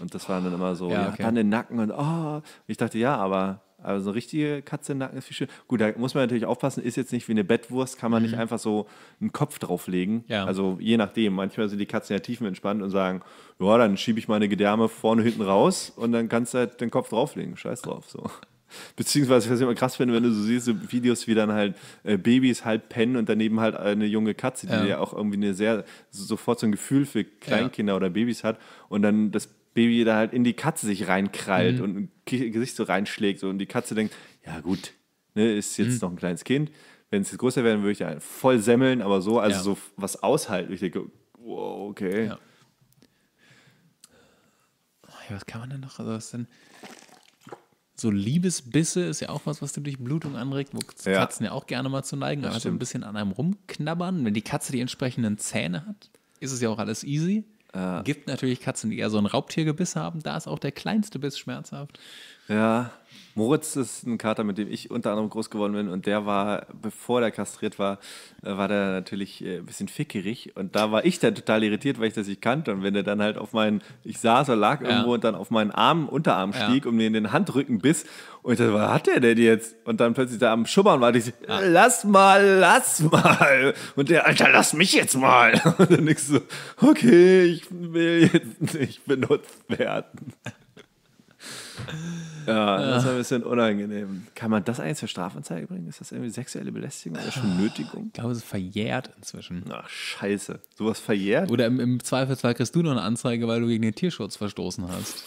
[SPEAKER 1] Und das waren dann immer so, ja, okay. dann den Nacken und oh. Und ich dachte, ja, aber also eine richtige Katze im Nacken ist viel schön. Gut, da muss man natürlich aufpassen, ist jetzt nicht wie eine Bettwurst, kann man mhm. nicht einfach so einen Kopf drauflegen. Ja. Also je nachdem. Manchmal sind die Katzen ja tiefenentspannt und sagen, ja, dann schiebe ich meine Gedärme vorne hinten raus und dann kannst du halt den Kopf drauflegen. Scheiß drauf. So. Beziehungsweise, ich immer krass finde, wenn du so siehst, so Videos, wie dann halt äh, Babys halb pennen und daneben halt eine junge Katze, die ja, ja auch irgendwie eine sehr, sofort so ein Gefühl für Kleinkinder ja. oder Babys hat und dann das Baby da halt in die Katze sich reinkrallt mhm. und ein Gesicht so reinschlägt und die Katze denkt, ja gut, ne, ist jetzt mhm. noch ein kleines Kind. Wenn es jetzt größer werden würde ich ja voll semmeln, aber so, also ja. so was aushalten. Ich denke, wow, okay. Ja.
[SPEAKER 2] Was kann man denn noch? Also was denn? So Liebesbisse ist ja auch was, was du durch Blutung anregt, wo Katzen ja, auch gerne mal zu neigen, das also ein bisschen an einem rumknabbern. Wenn die Katze die entsprechenden Zähne hat, ist es ja auch alles easy. Äh, Gibt natürlich Katzen, die eher so ein Raubtiergebiss haben. Da ist auch der kleinste Biss schmerzhaft. Ja. Moritz ist ein
[SPEAKER 1] Kater, mit dem ich unter anderem groß geworden bin und der war, bevor der kastriert war, äh, war der natürlich äh, ein bisschen fickerig und da war ich dann total irritiert, weil ich das nicht kannte und wenn der dann halt auf meinen, ich saß oder lag irgendwo ja. und dann auf meinen Arm, Unterarm stieg ja. und mir in den Handrücken biss und ich dachte, was hat der denn jetzt? Und dann plötzlich da am Schubbern war ich so, ja. lass mal, lass mal und der, Alter, lass mich jetzt mal und dann nix so, okay, ich will jetzt nicht benutzt werden. Ja, das ist ein bisschen unangenehm.
[SPEAKER 2] Kann man das eigentlich zur Strafanzeige bringen? Ist das irgendwie sexuelle Belästigung oder schon Nötigung? Ich glaube, es ist verjährt inzwischen. Ach, scheiße. Sowas verjährt? Oder im, im Zweifelsfall kriegst du noch eine Anzeige, weil du gegen den Tierschutz verstoßen hast.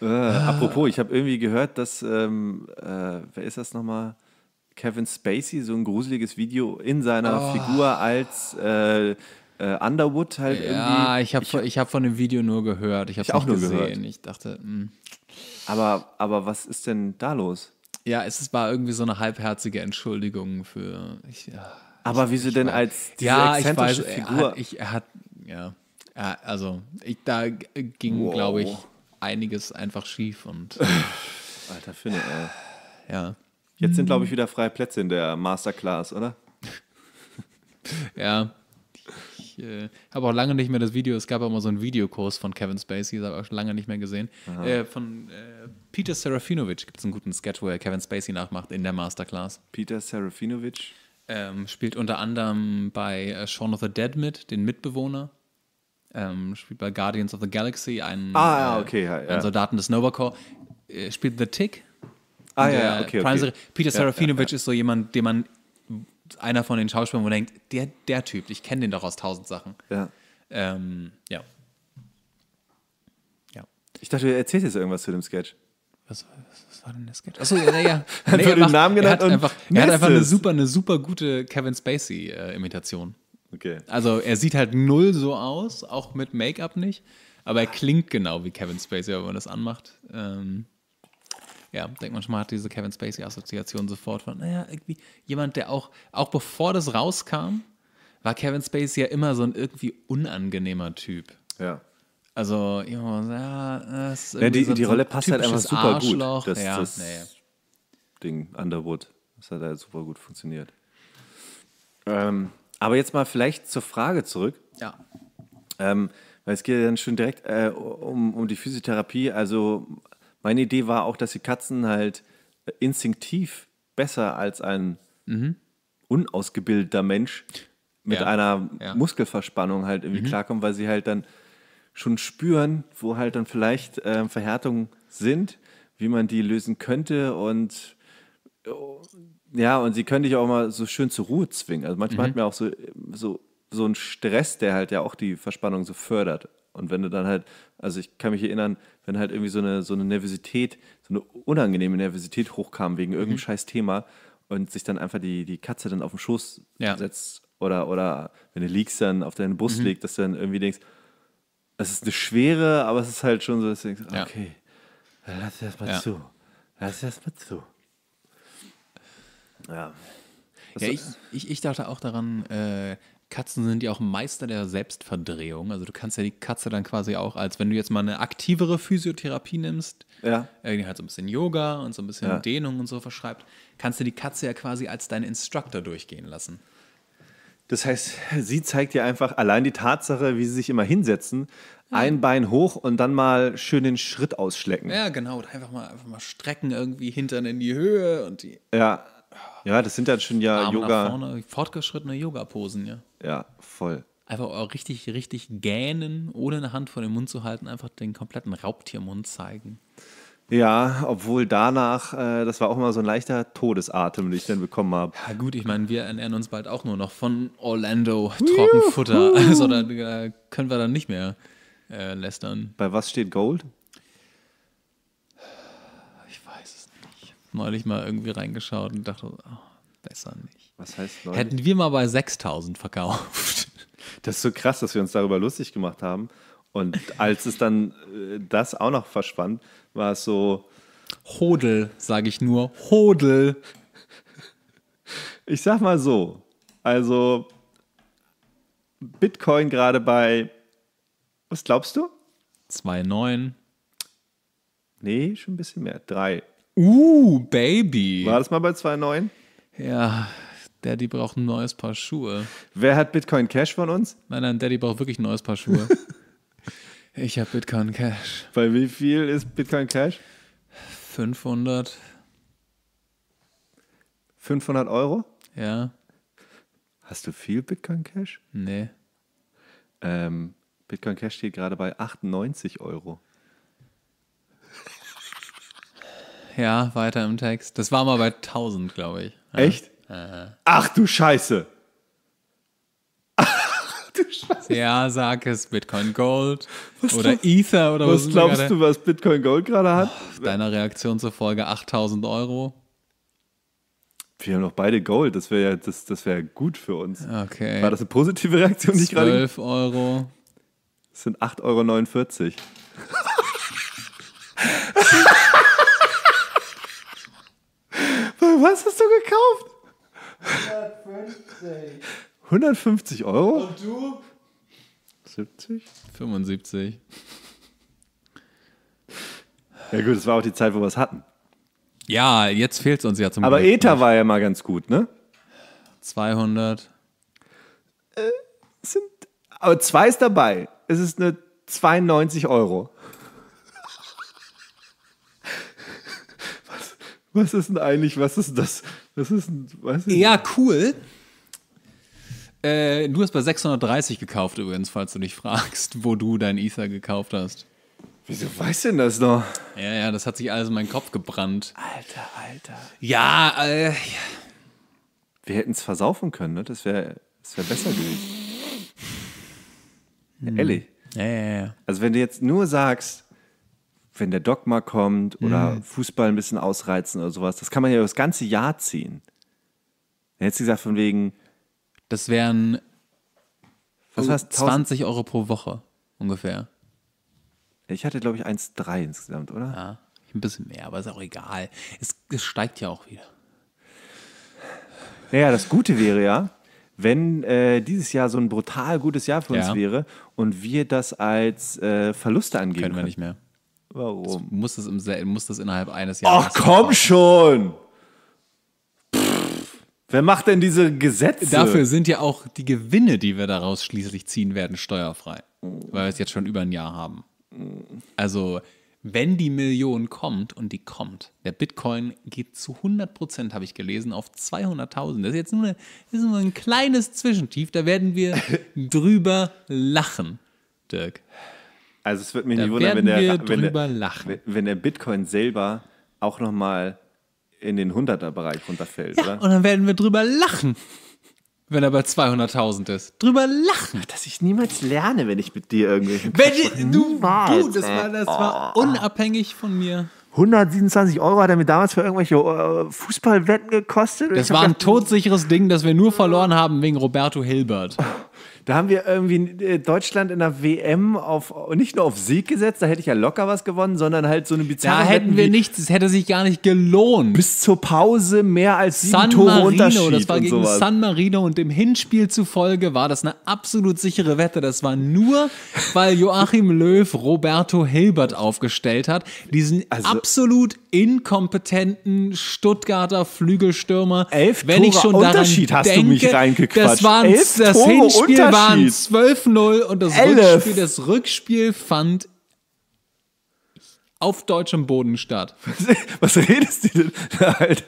[SPEAKER 2] Äh, Apropos, ich habe irgendwie gehört, dass, ähm,
[SPEAKER 1] äh, wer ist das nochmal? Kevin Spacey, so ein gruseliges Video in seiner oh. Figur als äh, äh, Underwood halt ja, irgendwie. Ja, ich habe ich, ich hab von dem Video
[SPEAKER 2] nur gehört. Ich habe auch nur gesehen. Gehört. Ich dachte, mh. Hm. aber, aber was ist denn da los? Ja, es war irgendwie so eine halbherzige Entschuldigung für. Ich, ja, aber ich, wieso denn weiß. als diese ja, exzentrische ich weiß, Figur? Er hat, ich, er hat, ja, ja also ich, da ging, wow. glaube ich, einiges einfach schief und. Alter Finne, ey. Ja. Jetzt sind, glaube ich, hm. wieder freie Plätze in der Masterclass, oder? ja, ich äh, habe auch lange nicht mehr das Video, es gab auch mal so einen Videokurs von Kevin Spacey, das habe ich auch schon lange nicht mehr gesehen. Äh, von äh, Peter Serafinovic gibt es einen guten Sketch, wo er Kevin Spacey nachmacht in der Masterclass. Peter Serafinovic? Ähm, spielt unter anderem bei äh, Shaun of the Dead mit, den Mitbewohner. Ähm, spielt bei Guardians of the Galaxy einen, ah, äh, okay, ja, ja. einen Soldaten des Nova Corps. Äh, spielt The Tick, Ah, ja, okay, okay. Peter Serafinovic ja, ja, ja. ist so jemand, den man einer von den Schauspielern, wo man denkt, der, der Typ, ich kenne den doch aus tausend Sachen. Ja. Ähm, ja.
[SPEAKER 1] ja. Ich dachte, er erzählt jetzt irgendwas zu dem Sketch. Was, was, war denn der Sketch? Achso, ja, ja. nee, er, den Namen genannt er hat einfach, er hat einfach eine super,
[SPEAKER 2] eine super gute Kevin Spacey-Imitation. Äh, okay. Also er sieht halt null so aus, auch mit Make-up nicht, aber er klingt genau wie Kevin Spacey, wenn man das anmacht. Ähm, ja, denkt man schon mal, hat diese Kevin Spacey-Assoziation sofort von, naja, irgendwie jemand, der auch, auch bevor das rauskam, war Kevin Spacey ja immer so ein irgendwie unangenehmer Typ. Ja. Also, ja, das ist ja, die, so die Rolle passt halt einfach super Arschloch. gut. Das, ja, das nee.
[SPEAKER 1] Ding Underwood, das hat halt super gut funktioniert. Ähm, aber jetzt mal vielleicht zur Frage zurück. Ja. Ähm, weil es geht ja dann schon direkt äh, um, um die Physiotherapie. Also meine Idee war auch, dass die Katzen halt äh, instinktiv besser als ein mhm. unausgebildeter Mensch mit ja. einer ja. Muskelverspannung halt irgendwie mhm. klarkommen, weil sie halt dann schon spüren, wo halt dann vielleicht äh, Verhärtungen sind, wie man die lösen könnte und äh, ja, und sie können dich auch mal so schön zur Ruhe zwingen. Also manchmal mhm. hat man auch so, äh, so, so einen Stress, der halt ja auch die Verspannung so fördert. Und wenn du dann halt, also ich kann mich erinnern, wenn halt irgendwie so eine, so eine Nervosität, so eine unangenehme Nervosität hochkam wegen mhm. irgendeinem scheiß Thema und sich dann einfach die, die Katze dann auf den Schoß
[SPEAKER 2] ja. setzt
[SPEAKER 1] oder, oder wenn du liegst, dann auf deinen Bus mhm. liegt, dass du dann irgendwie denkst, es ist eine schwere, aber es ist halt schon so, dass du denkst, okay, ja. lass das mal ja. zu. Lass das mal zu. Ja.
[SPEAKER 2] Ja, ich, ich, ich dachte auch daran, äh, Katzen sind ja auch Meister der Selbstverdrehung. Also du kannst ja die Katze dann quasi auch als, wenn du jetzt mal eine aktivere Physiotherapie nimmst, ja. irgendwie äh, halt so ein bisschen Yoga und so ein bisschen ja. Dehnung und so verschreibt, kannst du die Katze ja quasi als deinen Instructor durchgehen lassen.
[SPEAKER 1] Das heißt, sie zeigt dir einfach allein
[SPEAKER 2] die Tatsache, wie sie sich immer hinsetzen, ja. ein Bein
[SPEAKER 1] hoch und dann mal schön den Schritt ausschlecken.
[SPEAKER 2] Ja, genau. Und einfach mal, einfach mal strecken, irgendwie Hintern in die Höhe und die.
[SPEAKER 1] Ja, ja, das sind dann schon ja Arme Yoga.
[SPEAKER 2] Vorne, fortgeschrittene Yoga-Posen, ja.
[SPEAKER 1] Ja, voll.
[SPEAKER 2] Einfach auch richtig, richtig gähnen, ohne eine Hand vor den Mund zu halten, einfach den kompletten Raubtiermund zeigen. Ja, obwohl danach, äh, das war auch immer so ein leichter Todesatem, den ich dann bekommen habe. Ja gut, ich meine, wir ernähren uns bald auch nur noch von Orlando Trockenfutter. Juhu. Also da äh, können wir dann nicht mehr äh, lästern. Bei was steht Gold? neulich mal irgendwie reingeschaut und dachte, oh, besser nicht. Was heißt neulich? Hätten wir mal bei 6000
[SPEAKER 1] verkauft. Das ist so krass, dass wir uns darüber lustig gemacht haben. Und als es dann äh, das auch noch verschwand, war es so. Hodel, sage ich
[SPEAKER 2] nur. Hodel.
[SPEAKER 1] Ich sag mal so. Also, Bitcoin gerade bei. Was glaubst du?
[SPEAKER 2] 2,9. Nee, schon ein bisschen mehr. 3. Uh, Baby. War das mal bei 2,9? Ja, Daddy braucht ein neues Paar Schuhe. Wer hat Bitcoin Cash von uns? Nein, nein, Daddy braucht wirklich ein neues Paar Schuhe. ich habe Bitcoin Cash. Bei wie viel ist Bitcoin Cash? 500.
[SPEAKER 1] 500 Euro? Ja. Hast du viel Bitcoin Cash? Nee. Ähm, Bitcoin Cash steht gerade bei 98 Euro.
[SPEAKER 2] ja, weiter im Text. Das war mal bei 1000, glaube ich. Ja. Echt? Äh. Ach du Scheiße. Ach du Scheiße. Ja, sag es, Bitcoin Gold was oder glaub, Ether oder was. Was glaubst du,
[SPEAKER 1] was Bitcoin Gold gerade hat? Oh,
[SPEAKER 2] deiner Reaktion zufolge 8000 Euro.
[SPEAKER 1] Wir haben doch beide Gold, das wäre ja, das, das wär gut für uns. Okay. War das eine positive Reaktion, die ich gerade. 12 Euro. Das sind 8,49 Euro. was hast du gekauft? 150.
[SPEAKER 2] 150 Euro? Und du? 70? 75.
[SPEAKER 1] Ja gut, das war auch die Zeit, wo wir es hatten.
[SPEAKER 2] Ja, jetzt fehlt es uns ja zum Aber Glück Ether war
[SPEAKER 1] ja mal ganz gut, ne? 200. Äh, sind, aber zwei ist dabei. Es ist eine 92 Euro. was ist denn eigentlich, was ist das? Was ist denn, was ist Ja, cool.
[SPEAKER 2] Äh, du hast bei 630 gekauft übrigens, falls du dich fragst, wo du dein Ether gekauft hast. Wieso weißt du denn das noch? Ja, ja, das hat sich alles in meinen Kopf gebrannt. Alter, Alter.
[SPEAKER 1] Ja, äh, ja. Wir hätten es versaufen können, ne? Das wäre das wär besser gewesen. Hm. Ehrlich. Ja, ja, ja. Also wenn du jetzt nur sagst, wenn der Dogma kommt oder mhm. Fußball ein bisschen ausreizen oder sowas. Das kann man ja das ganze Jahr ziehen. Dann hättest du gesagt, von wegen. Das
[SPEAKER 2] wären was war's, 20 Euro pro Woche ungefähr. Ich hatte, glaube ich, 1,3 insgesamt, oder? Ja, ein bisschen mehr, aber ist auch egal. Es, es steigt ja auch wieder. Naja, das Gute wäre ja, wenn
[SPEAKER 1] äh, dieses Jahr so ein brutal gutes Jahr für ja. uns wäre und wir das als äh, Verluste
[SPEAKER 2] angeben können. Können wir nicht mehr. Warum? Das muss, das im, muss das innerhalb eines Jahres. Ach
[SPEAKER 1] komm machen. schon!
[SPEAKER 2] Pff, wer
[SPEAKER 1] macht denn diese Gesetze? Dafür
[SPEAKER 2] sind ja auch die Gewinne, die wir daraus schließlich ziehen werden, steuerfrei. Weil wir es jetzt schon über ein Jahr haben. Also, wenn die Million kommt und die kommt, der Bitcoin geht zu 100 habe ich gelesen, auf 200.000. Das ist jetzt nur, eine, ist nur ein kleines Zwischentief, da werden wir drüber lachen, Dirk. Also es wird
[SPEAKER 1] mich da nicht wundern, wenn der, wenn, der, wenn der Bitcoin selber auch nochmal in den 100er-Bereich runterfällt, ja, oder? und
[SPEAKER 2] dann werden wir drüber lachen,
[SPEAKER 1] wenn er bei 200.000
[SPEAKER 2] ist. Drüber lachen. Dass ich niemals lerne, wenn ich mit dir irgendwelchen... du, du, das ne? war, das war oh. unabhängig von mir.
[SPEAKER 1] 127 Euro hat er mir damals für irgendwelche äh, Fußballwetten gekostet. Das war ein
[SPEAKER 2] todsicheres Ding, das wir nur oh. verloren haben wegen Roberto Hilbert. Da haben wir irgendwie äh, Deutschland in der WM auf nicht nur auf Sieg
[SPEAKER 1] gesetzt, da hätte ich ja locker was gewonnen, sondern halt so eine bizarre. Da hätten wir
[SPEAKER 2] nichts, es hätte sich gar nicht gelohnt.
[SPEAKER 1] Bis zur Pause mehr als sieben San Tore Marino, Unterschied das war gegen sowas. San
[SPEAKER 2] Marino und dem Hinspiel zufolge war das eine absolut sichere Wette. Das war nur, weil Joachim Löw Roberto Hilbert aufgestellt hat, diesen also, absolut inkompetenten Stuttgarter Flügelstürmer. Elf Tore Unterschied denke, hast du mich reingequatscht. Das, war das Hinspiel Unterschied waren 12-0 und das Elf. Rückspiel, das Rückspiel fand auf deutschem Boden statt. Was, redest du denn?
[SPEAKER 1] Alter,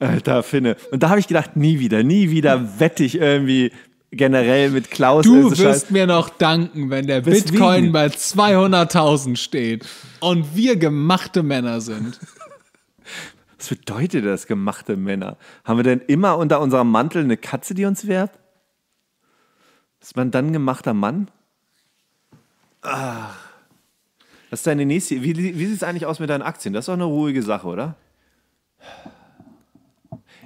[SPEAKER 1] Alter Finne. Und da habe ich gedacht, nie wieder, nie wieder wette ich irgendwie generell mit Klaus. Du wirst Scheiß.
[SPEAKER 2] mir noch danken, wenn der Bis Bitcoin Wien. bei 200.000 steht und wir gemachte Männer sind.
[SPEAKER 1] Was bedeutet das, gemachte Männer? Haben wir denn immer unter unserem Mantel eine Katze, die uns wehrt? Ist man dann gemachter Mann? Ach. Was ist deine nächste? Wie, wie sieht es eigentlich aus mit deinen Aktien? Das ist doch eine ruhige Sache, oder?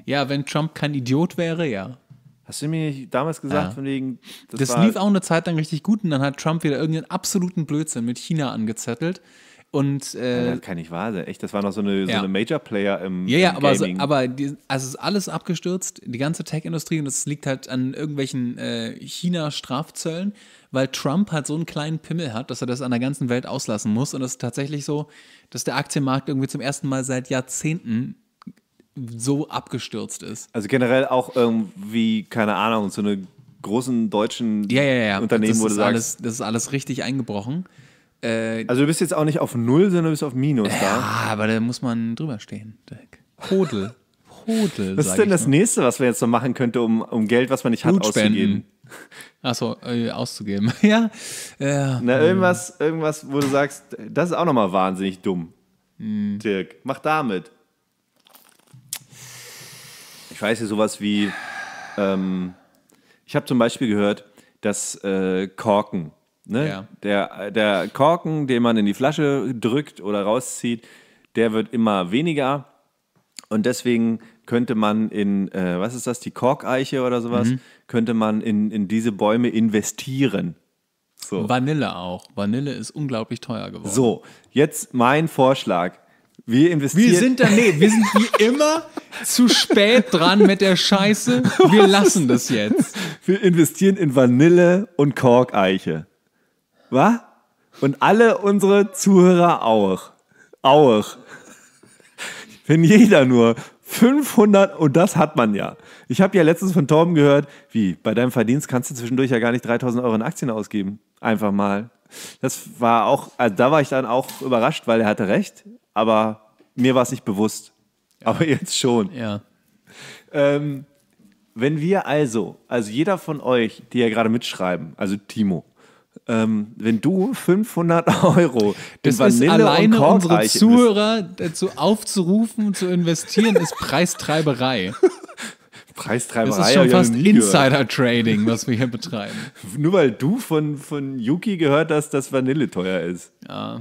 [SPEAKER 2] Ja, wenn Trump kein Idiot wäre, ja. Hast du mir damals gesagt, ja. von wegen. Das, das lief auch eine Zeit lang richtig gut und dann hat Trump wieder irgendeinen absoluten Blödsinn mit China angezettelt. Und, äh, das kann
[SPEAKER 1] ich wahr sein. Echt, das war noch so eine, ja. eine Major-Player im
[SPEAKER 2] Ja, ja, im aber, so, aber die, also ist alles abgestürzt, die ganze Tech-Industrie und das liegt halt an irgendwelchen äh, China-Strafzöllen, weil Trump halt so einen kleinen Pimmel hat, dass er das an der ganzen Welt auslassen muss. Und es ist tatsächlich so, dass der Aktienmarkt irgendwie zum ersten Mal seit Jahrzehnten so abgestürzt ist.
[SPEAKER 1] Also generell auch irgendwie, keine Ahnung, so eine großen deutschen ja, ja, ja. Unternehmen das wurde alles,
[SPEAKER 2] das ist alles richtig eingebrochen. Äh, also du bist jetzt auch nicht auf Null, sondern du bist auf Minus ja, da. Ja, aber da muss man drüber stehen, Dirk. Hodel. Hodel. Was ist denn das nur.
[SPEAKER 1] nächste, was man jetzt noch machen könnte, um, um Geld, was man nicht Blut hat, auszugeben? Achso, äh, auszugeben. ja.
[SPEAKER 2] Äh, Na, äh.
[SPEAKER 1] irgendwas, irgendwas, wo du sagst, das ist auch nochmal wahnsinnig dumm. Mhm. Dirk, mach damit. Ich weiß ja sowas wie, ähm, ich habe zum Beispiel gehört, dass äh, Korken Ne? Ja. Der, der Korken, den man in die Flasche drückt oder rauszieht, der wird immer weniger. Und deswegen könnte man in, äh, was ist das, die Korkeiche oder sowas, mhm. könnte man in, in diese Bäume investieren. So. Vanille auch. Vanille ist unglaublich teuer geworden. So, jetzt mein Vorschlag. Wir investieren. Wir sind da, nee,
[SPEAKER 2] wir sind wie immer zu spät dran mit der Scheiße. Wir lassen das
[SPEAKER 1] jetzt. Wir investieren in Vanille und Korkeiche. Was? Und alle unsere Zuhörer auch. Auch. Wenn jeder nur 500, und das hat man ja. Ich habe ja letztens von Torben gehört, wie, bei deinem Verdienst kannst du zwischendurch ja gar nicht 3000 Euro in Aktien ausgeben. Einfach mal. Das war auch, also da war ich dann auch überrascht, weil er hatte recht, aber mir war es nicht bewusst. Ja. Aber jetzt schon. Ja. Ähm, wenn wir also, also jeder von euch, die ja gerade mitschreiben, also Timo, ähm, wenn du 500 Euro
[SPEAKER 2] das in Vanille ist alleine äh, und unsere Zuhörer dazu aufzurufen zu investieren, ist Preistreiberei. Preistreiberei. Das ist schon fast Insider-Trading, was wir hier betreiben.
[SPEAKER 1] Nur weil du von, von Yuki gehört hast, dass Vanille teuer ist.
[SPEAKER 2] Ja.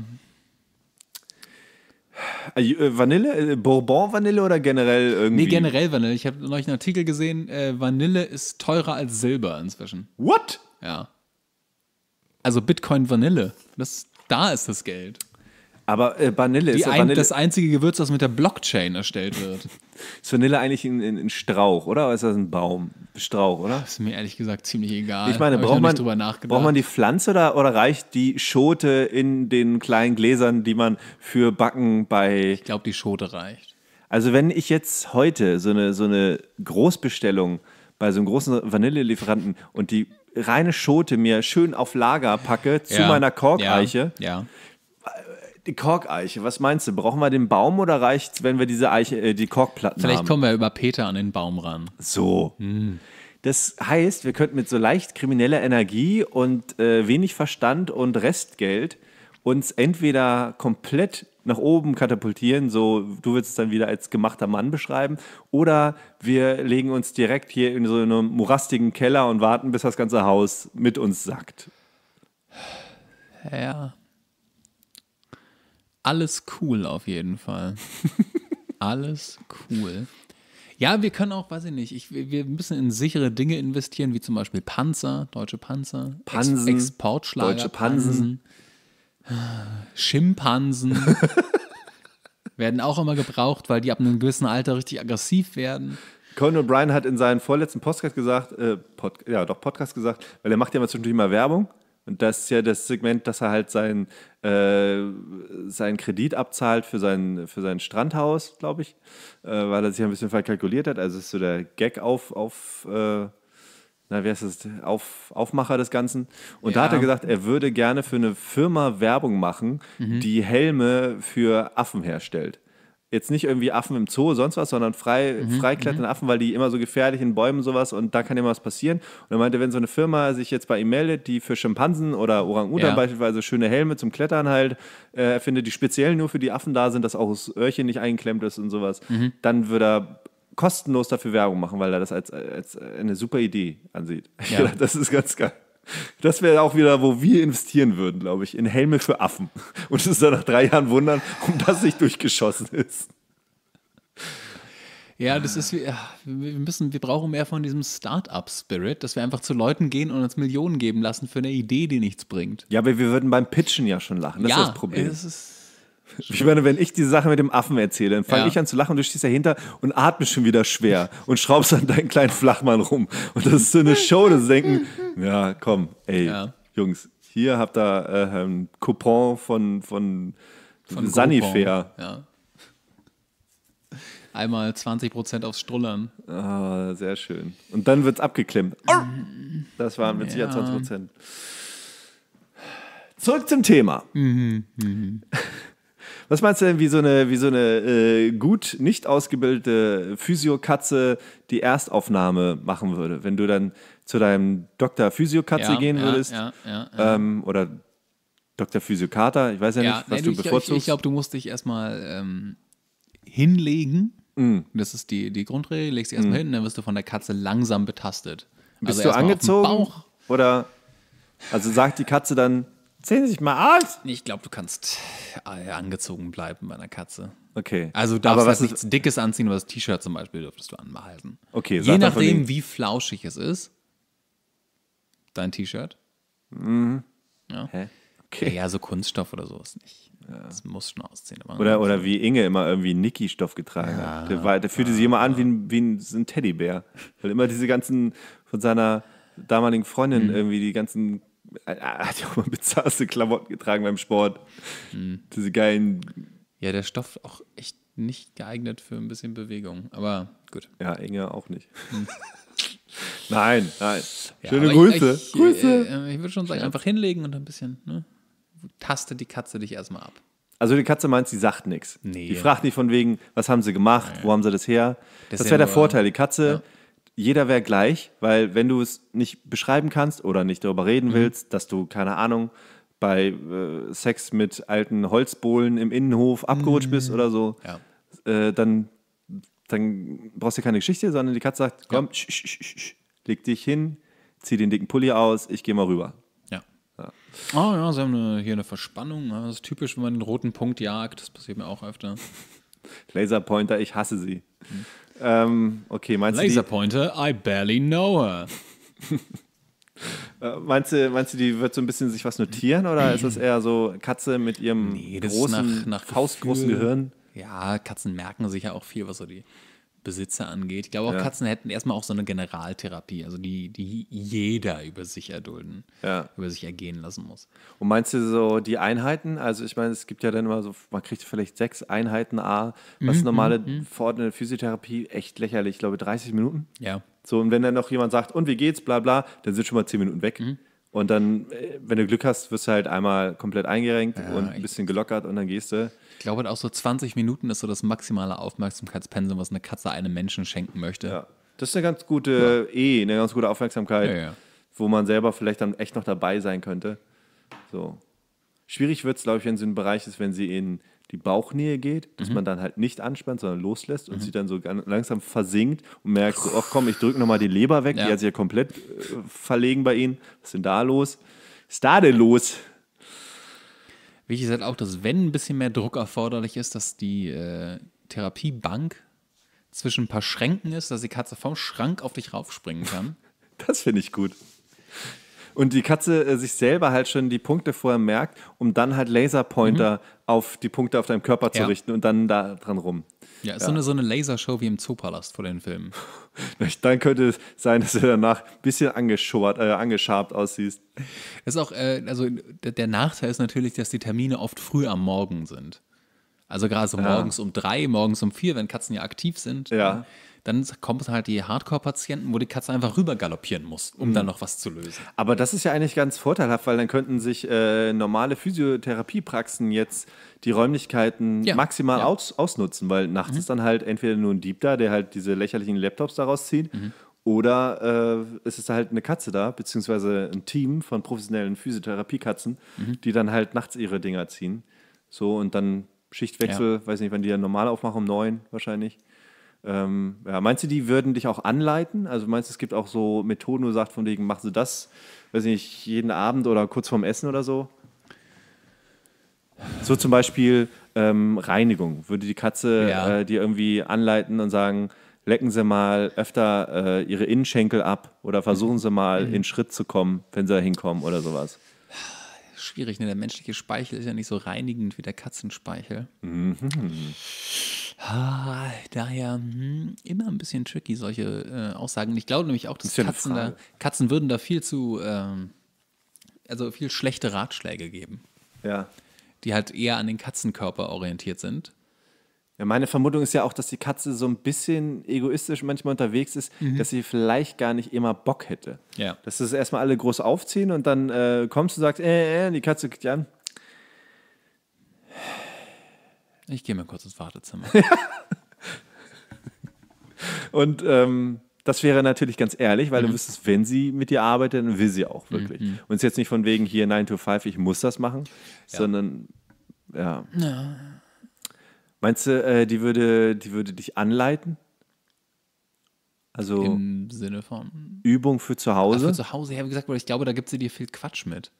[SPEAKER 2] Äh, äh, Vanille, Bourbon-Vanille oder generell irgendwie? Nee, generell Vanille. Ich habe neulich einen Artikel gesehen, Vanille ist teurer als Silber inzwischen. What? Ja. Also Bitcoin Vanille. Das, da ist das Geld. Aber äh, Vanille Die ist ja ein, Vanille. das einzige Gewürz, das mit der Blockchain erstellt wird.
[SPEAKER 1] ist Vanille eigentlich ein, ein, ein Strauch, oder? Oder ist das ein Baum? Strauch, oder? Ist mir ehrlich gesagt
[SPEAKER 2] ziemlich egal. Ich meine, braucht, ich man, braucht man
[SPEAKER 1] die Pflanze oder, oder reicht die Schote in den kleinen Gläsern, die man für Backen bei. Ich glaube, die Schote reicht. Also, wenn ich jetzt heute so eine, so eine Großbestellung bei so einem großen Vanillelieferanten und die reine Schote mir schön auf Lager packe zu ja. meiner Korkeiche. Ja. ja. Die Korkeiche, was meinst du? Brauchen wir den Baum oder reicht es, wenn wir diese Eiche, äh, die Korkplatten haben? Vielleicht kommen wir über Peter an den Baum ran. So. Hm. Das heißt, wir könnten mit so leicht krimineller Energie und äh, wenig Verstand und Restgeld uns entweder komplett nach oben katapultieren, so du würdest es dann wieder als gemachter Mann beschreiben, oder wir legen uns direkt hier in so einem morastigen Keller und warten, bis das ganze
[SPEAKER 2] Haus mit uns sackt. Ja. Alles cool auf jeden Fall. Alles cool. Ja, wir können auch, weiß ich nicht, ich, wir müssen in sichere Dinge investieren, wie zum Beispiel Panzer, deutsche Panzer, Pansen, Ex Exportschlager, deutsche Pansen. Pansen. Schimpansen werden auch immer gebraucht, weil die ab einem gewissen Alter richtig aggressiv werden. Conan O'Brien hat in seinem vorletzten Podcast gesagt, äh, Pod, ja doch
[SPEAKER 1] Podcast gesagt, weil er macht ja immer zwischendurch immer Werbung. Und das ist ja das Segment, dass er halt äh, seinen äh, sein Kredit abzahlt für sein, für sein Strandhaus, glaube ich, äh, weil er sich ein bisschen verkalkuliert hat. Also ist so der Gag auf, auf äh, na, wie heißt das, Auf, Aufmacher des Ganzen. Und ja. da hat er gesagt, er würde gerne für eine Firma Werbung machen, mhm. die Helme für Affen herstellt. Jetzt nicht irgendwie Affen im Zoo, sonst was, sondern frei, mhm. mhm. freikletternde Affen, weil die immer so gefährlich in Bäumen sowas und da kann immer was passieren. Und er meinte, wenn so eine Firma sich jetzt bei ihm meldet, die für Schimpansen oder Orang-Utan ja. beispielsweise schöne Helme zum Klettern halt äh, findet, die speziell nur für die Affen da sind, dass auch das Öhrchen nicht eingeklemmt ist und sowas, mhm. dann würde er kostenlos dafür Werbung machen, weil er das als, als eine super Idee ansieht. Ja. das ist ganz geil. Das wäre auch wieder, wo wir investieren würden, glaube ich, in Helme für Affen. Und es dann nach drei Jahren wundern, um das sich durchgeschossen ist.
[SPEAKER 2] Ja, das ist, wir müssen, wir brauchen mehr von diesem Start-up-Spirit, dass wir einfach zu Leuten gehen und uns Millionen geben lassen für eine Idee, die nichts bringt. Ja, aber wir würden beim Pitchen ja schon lachen. Das ja, ist das Problem. Es ist
[SPEAKER 1] Ich meine, wenn ich diese Sache mit dem Affen erzähle, dann fange ja. ich an zu lachen und du stehst dahinter und atmest schon wieder schwer und schraubst an deinen kleinen Flachmann rum. Und das ist so eine Show, das Denken, ja, komm, ey, ja. Jungs, hier habt ihr äh, einen ähm, Coupon von,
[SPEAKER 2] von, von Sunnyfair. Ja. Einmal 20% aufs Strullern. Ah, sehr schön. Und dann wird's abgeklemmt.
[SPEAKER 1] Das waren mit ja. sicher 20%. Zurück zum Thema.
[SPEAKER 2] Mhm, mhm.
[SPEAKER 1] Was meinst du denn, wie so eine, wie so eine äh, gut nicht ausgebildete Physiokatze die Erstaufnahme machen würde? Wenn du dann zu deinem Doktor Physiokatze ja, gehen würdest ja, ja, ähm, oder Dr. Physiokater, ich weiß ja, nicht, was nee, du ich, bevorzugst. Ich, ich glaube,
[SPEAKER 2] du musst dich erstmal ähm, hinlegen. Mm. Das ist die, die Grundregel. Legst dich erstmal mm. hin, dann wirst du von der Katze langsam betastet. Bist also du angezogen? Oder also sagt die Katze dann, Zählen Sie sich mal aus. Ich glaube, du kannst äh, angezogen bleiben bei einer Katze. Okay. Also darfst aber halt was halt nichts Dickes anziehen, aber das T-Shirt zum Beispiel dürftest du anbehalten. Okay. Je nachdem, wie flauschig es ist, dein T-Shirt. Mhm. Ja. Hä? Okay. Ja, so Kunststoff oder so ist nicht. Ja. Das muss schon ausziehen. oder, oder
[SPEAKER 1] wie Inge immer irgendwie Niki-Stoff getragen ja, hat. Der, war, der fühlte ja, sich immer an wie ein, wie ein, ein Teddybär. Weil immer diese ganzen von seiner damaligen Freundin mhm. irgendwie die ganzen er äh, äh, hat ja auch mal bizarrste Klamotten getragen beim Sport. Mhm. Diese geilen. Ja, der Stoff auch echt
[SPEAKER 2] nicht geeignet für ein bisschen Bewegung, aber gut. Ja, Inge auch nicht. Mhm. nein, nein. Ja, Schöne Grüße. Ich, ich, äh, Grüße. Äh, ich würde schon sagen, einfach hinlegen und ein bisschen, ne? Taste die Katze dich erstmal ab.
[SPEAKER 1] Also die Katze meint, sie sagt nichts. Nee. Die fragt nicht von wegen, was haben sie gemacht, nee. wo haben sie das her. Das, das wäre der Vorteil. Die Katze ja jeder wäre gleich, weil wenn du es nicht beschreiben kannst oder nicht darüber reden mhm. willst, dass du, keine Ahnung, bei äh, Sex mit alten Holzbohlen im Innenhof abgerutscht mhm. bist oder so, ja. äh, dann, dann brauchst du keine Geschichte, sondern die Katze sagt, komm, ja. sch, sch, sch, sch, leg dich hin, zieh den dicken Pulli aus, ich gehe mal rüber. Ja. ja.
[SPEAKER 2] Oh ja, sie haben eine, hier eine Verspannung. Das ist typisch, wenn man den roten Punkt jagt. Das passiert mir auch öfter.
[SPEAKER 1] Laserpointer, ich hasse sie. Mhm. Ähm, okay, meinst Laser du. Laserpointer, I barely know her. Äh, meinst du, meinst du, die wird so ein bisschen sich was notieren oder ist das eher so Katze mit ihrem nee, großen, nach, nach faustgroßen Gehirn?
[SPEAKER 2] Ja, Katzen merken sich ja auch viel, was so die Besitzer angeht. Ich glaube, auch ja. Katzen hätten erstmal auch so eine Generaltherapie, also die, die jeder über sich erdulden, ja. über sich ergehen lassen muss. Und meinst du so die Einheiten? Also ich
[SPEAKER 1] meine, es gibt ja dann immer so, man kriegt vielleicht sechs Einheiten A, was mhm, normale mhm. verordnete mhm. Physiotherapie echt lächerlich, ich glaube 30 Minuten. Ja. So, und wenn dann noch jemand sagt, und wie geht's, bla bla, dann sind schon mal zehn Minuten weg. Mhm. Und dann, äh, wenn du Glück hast, wirst du halt einmal komplett eingerenkt ja, und ein bisschen
[SPEAKER 2] gelockert und dann gehst du. Ich glaube, auch so 20 Minuten ist so das maximale Aufmerksamkeitspensum, was eine Katze einem Menschen schenken möchte. Ja.
[SPEAKER 1] Das ist eine ganz gute ja. E, eine ganz gute Aufmerksamkeit, ja, wo man selber vielleicht dann echt noch dabei sein könnte. So. Schwierig wird es, glaube ich, wenn es ein Bereich ist, wenn sie in die Bauchnähe geht, dass mhm. man dann halt nicht anspannt, sondern loslässt und mhm. sie dann so langsam versinkt und merkt so, oh komm, ich drücke nochmal die Leber weg, ja. die hat sich ja komplett äh, verlegen
[SPEAKER 2] bei ihnen. Was ist denn da los? Was ist da denn los? Wichtig ist halt auch, dass wenn ein bisschen mehr Druck erforderlich ist, dass die äh, Therapiebank zwischen ein paar Schränken ist, dass die Katze vom Schrank auf dich raufspringen kann. das finde ich gut.
[SPEAKER 1] Und die Katze äh, sich selber halt schon die Punkte vorher merkt, um dann halt Laserpointer mhm. auf die Punkte auf deinem Körper zu ja. richten und dann da dran rum. Ja, ist ja. so eine,
[SPEAKER 2] so eine Lasershow wie im Zoopalast vor den Filmen.
[SPEAKER 1] dann könnte es sein, dass du danach ein bisschen angeschobt, äh,
[SPEAKER 2] angeschabt aussiehst. ist auch, äh, also der Nachteil ist natürlich, dass die Termine oft früh am Morgen sind. Also gerade so morgens ja. um drei, morgens um vier, wenn Katzen ja aktiv sind, ja. Ne, dann kommen halt die Hardcore-Patienten, wo die Katze einfach rüber galoppieren muss, um mhm. dann noch was zu lösen.
[SPEAKER 1] Aber das ist ja eigentlich ganz vorteilhaft, weil dann könnten sich äh, normale Physiotherapiepraxen jetzt die Räumlichkeiten ja. maximal aus ausnutzen, weil nachts mhm. ist dann halt entweder nur ein Dieb da, der halt diese lächerlichen Laptops daraus zieht, mhm. Oder äh, es ist halt eine Katze da, beziehungsweise ein Team von professionellen Physiotherapiekatzen, mhm. die dann halt nachts ihre Dinger ziehen. So, und dann Schichtwechsel, ja. weiß nicht, wann die dann normal aufmachen, um neun wahrscheinlich. Ähm, ja, meinst du, die würden dich auch anleiten? Also meinst du, es gibt auch so Methoden, wo du sagst, von wegen, machst du das, weiß nicht, jeden Abend oder kurz vorm Essen oder so? So zum Beispiel ähm, Reinigung. Würde die Katze ja. äh, dir irgendwie anleiten und sagen, lecken Sie mal öfter äh, Ihre Innenschenkel ab oder versuchen mhm. Sie mal mhm. in Schritt zu kommen, wenn Sie da hinkommen oder sowas?
[SPEAKER 2] schwierig. Ne? Der menschliche Speichel ist ja nicht so reinigend wie der Katzenspeichel. Mhm. Ah, daher hm, immer ein bisschen tricky, solche äh, Aussagen. Ich glaube nämlich auch, dass Katzen, da, Katzen würden da viel zu, ähm, also viel schlechte Ratschläge geben. Ja. Die halt eher an den Katzenkörper orientiert sind. Ja, meine Vermutung ist ja auch, dass die Katze so ein bisschen
[SPEAKER 1] egoistisch manchmal unterwegs ist, mhm. dass sie vielleicht gar nicht immer Bock hätte. Ja. Dass das erstmal alle groß aufziehen und dann äh, kommst du und sagst, äh, äh, die Katze guckt an. Ich gehe mal kurz ins Wartezimmer. und ähm, das wäre natürlich ganz ehrlich, weil mhm. du wüsstest, wenn sie mit dir arbeitet, dann will sie auch wirklich. Mhm. mhm. Und es ist jetzt nicht von wegen hier 9 to 5, ich muss das machen, ja. sondern ja. ja. Meinst du, äh, die, würde, die würde dich anleiten? Also im Sinne von Übung für zu Hause? Ach, für
[SPEAKER 2] zu Hause, ja, wie gesagt, weil ich glaube, da gibt sie dir viel Quatsch mit.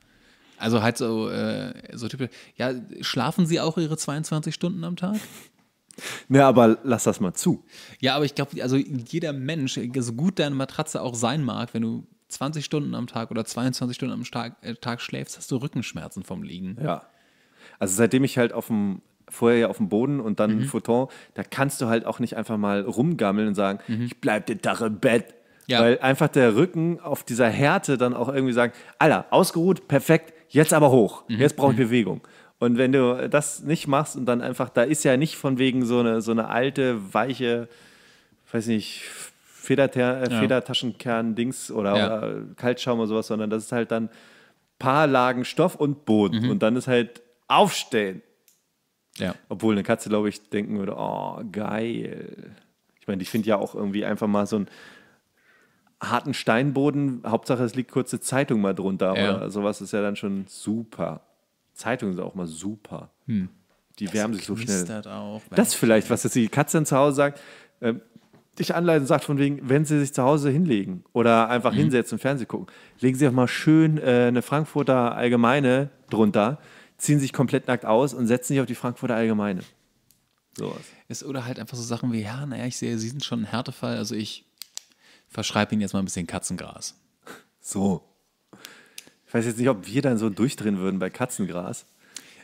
[SPEAKER 2] Also halt so, äh, so typisch, ja, schlafen sie auch ihre 22 Stunden am Tag? Na, ne, aber lass das mal zu. Ja, aber ich glaube, also jeder Mensch, so gut deine Matratze auch sein mag, wenn du 20 Stunden am Tag oder 22 Stunden am Tag, äh, Tag schläfst, hast du Rückenschmerzen vom Liegen. Ja.
[SPEAKER 1] Also seitdem ich halt auf dem vorher ja auf dem Boden und dann mhm. Photon, da kannst du halt auch nicht einfach mal rumgammeln und sagen, mhm. ich bleib den Tag im Bett. Ja. Weil einfach der Rücken auf dieser Härte dann auch irgendwie sagt, Alter, ausgeruht, perfekt, jetzt aber hoch, mhm. jetzt brauche ich mhm. Bewegung. Und wenn du das nicht machst und dann einfach, da ist ja nicht von wegen so eine, so eine alte, weiche, weiß nicht, Federter äh, ja. Federtaschenkern-Dings oder, ja. oder Kaltschaum oder sowas, sondern das ist halt dann paar Lagen Stoff und Boden. Mhm. Und dann ist halt aufstehen, ja. Obwohl eine Katze, glaube ich, denken würde, oh, geil. Ich meine, ich finde ja auch irgendwie einfach mal so einen harten Steinboden, Hauptsache es liegt kurze Zeitung mal drunter, ja. oder sowas ist ja dann schon super. Zeitungen sind auch mal super. Hm. Die das wärmen sich so schnell. Auch, das vielleicht, was jetzt die Katze dann zu Hause sagt, äh, dich anleiten sagt von wegen, wenn sie sich zu Hause hinlegen oder einfach mhm. hinsetzen und Fernsehen gucken, legen sie auch mal schön äh, eine Frankfurter Allgemeine drunter ziehen sich komplett nackt aus
[SPEAKER 2] und setzen sich auf die Frankfurter Allgemeine. Sowas. Ist, oder halt einfach so Sachen wie, ja, naja, ich sehe, Sie sind schon ein Härtefall, also ich verschreibe Ihnen jetzt mal ein bisschen Katzengras. So. Ich weiß jetzt nicht, ob wir dann so durchdrehen würden bei Katzengras.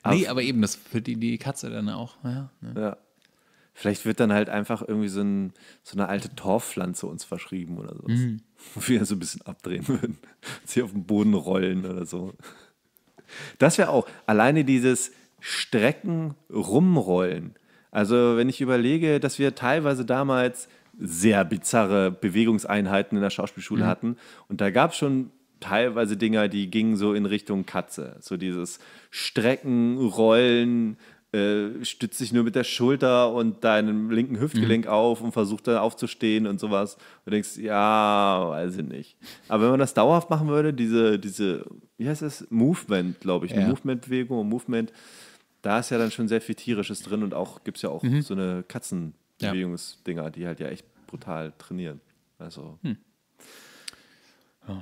[SPEAKER 2] Aber nee, aber eben, das für die, die Katze dann auch. Ja,
[SPEAKER 1] ne? ja. Vielleicht wird dann halt einfach irgendwie so, ein, so eine alte Torfpflanze uns verschrieben oder so. Mhm. Wo wir so ein bisschen abdrehen würden. Sie auf den Boden rollen oder so. Das wäre auch alleine dieses Strecken, Rumrollen. Also wenn ich überlege, dass wir teilweise damals sehr bizarre Bewegungseinheiten in der Schauspielschule mhm. hatten und da gab es schon teilweise Dinger, die gingen so in Richtung Katze. So dieses Strecken, Rollen, äh, stützt sich nur mit der Schulter und deinem linken Hüftgelenk mhm. auf und versucht dann aufzustehen und sowas. du denkst, ja, weiß ich nicht. Aber wenn man das dauerhaft machen würde, diese, diese wie heißt das? Movement, glaube ich, ja. eine Movement-Bewegung und Movement, da ist ja dann schon sehr viel Tierisches drin und auch gibt es ja auch mhm. so eine Katzenbewegungsdinger, die halt ja echt brutal trainieren. Also. Hm. Oh.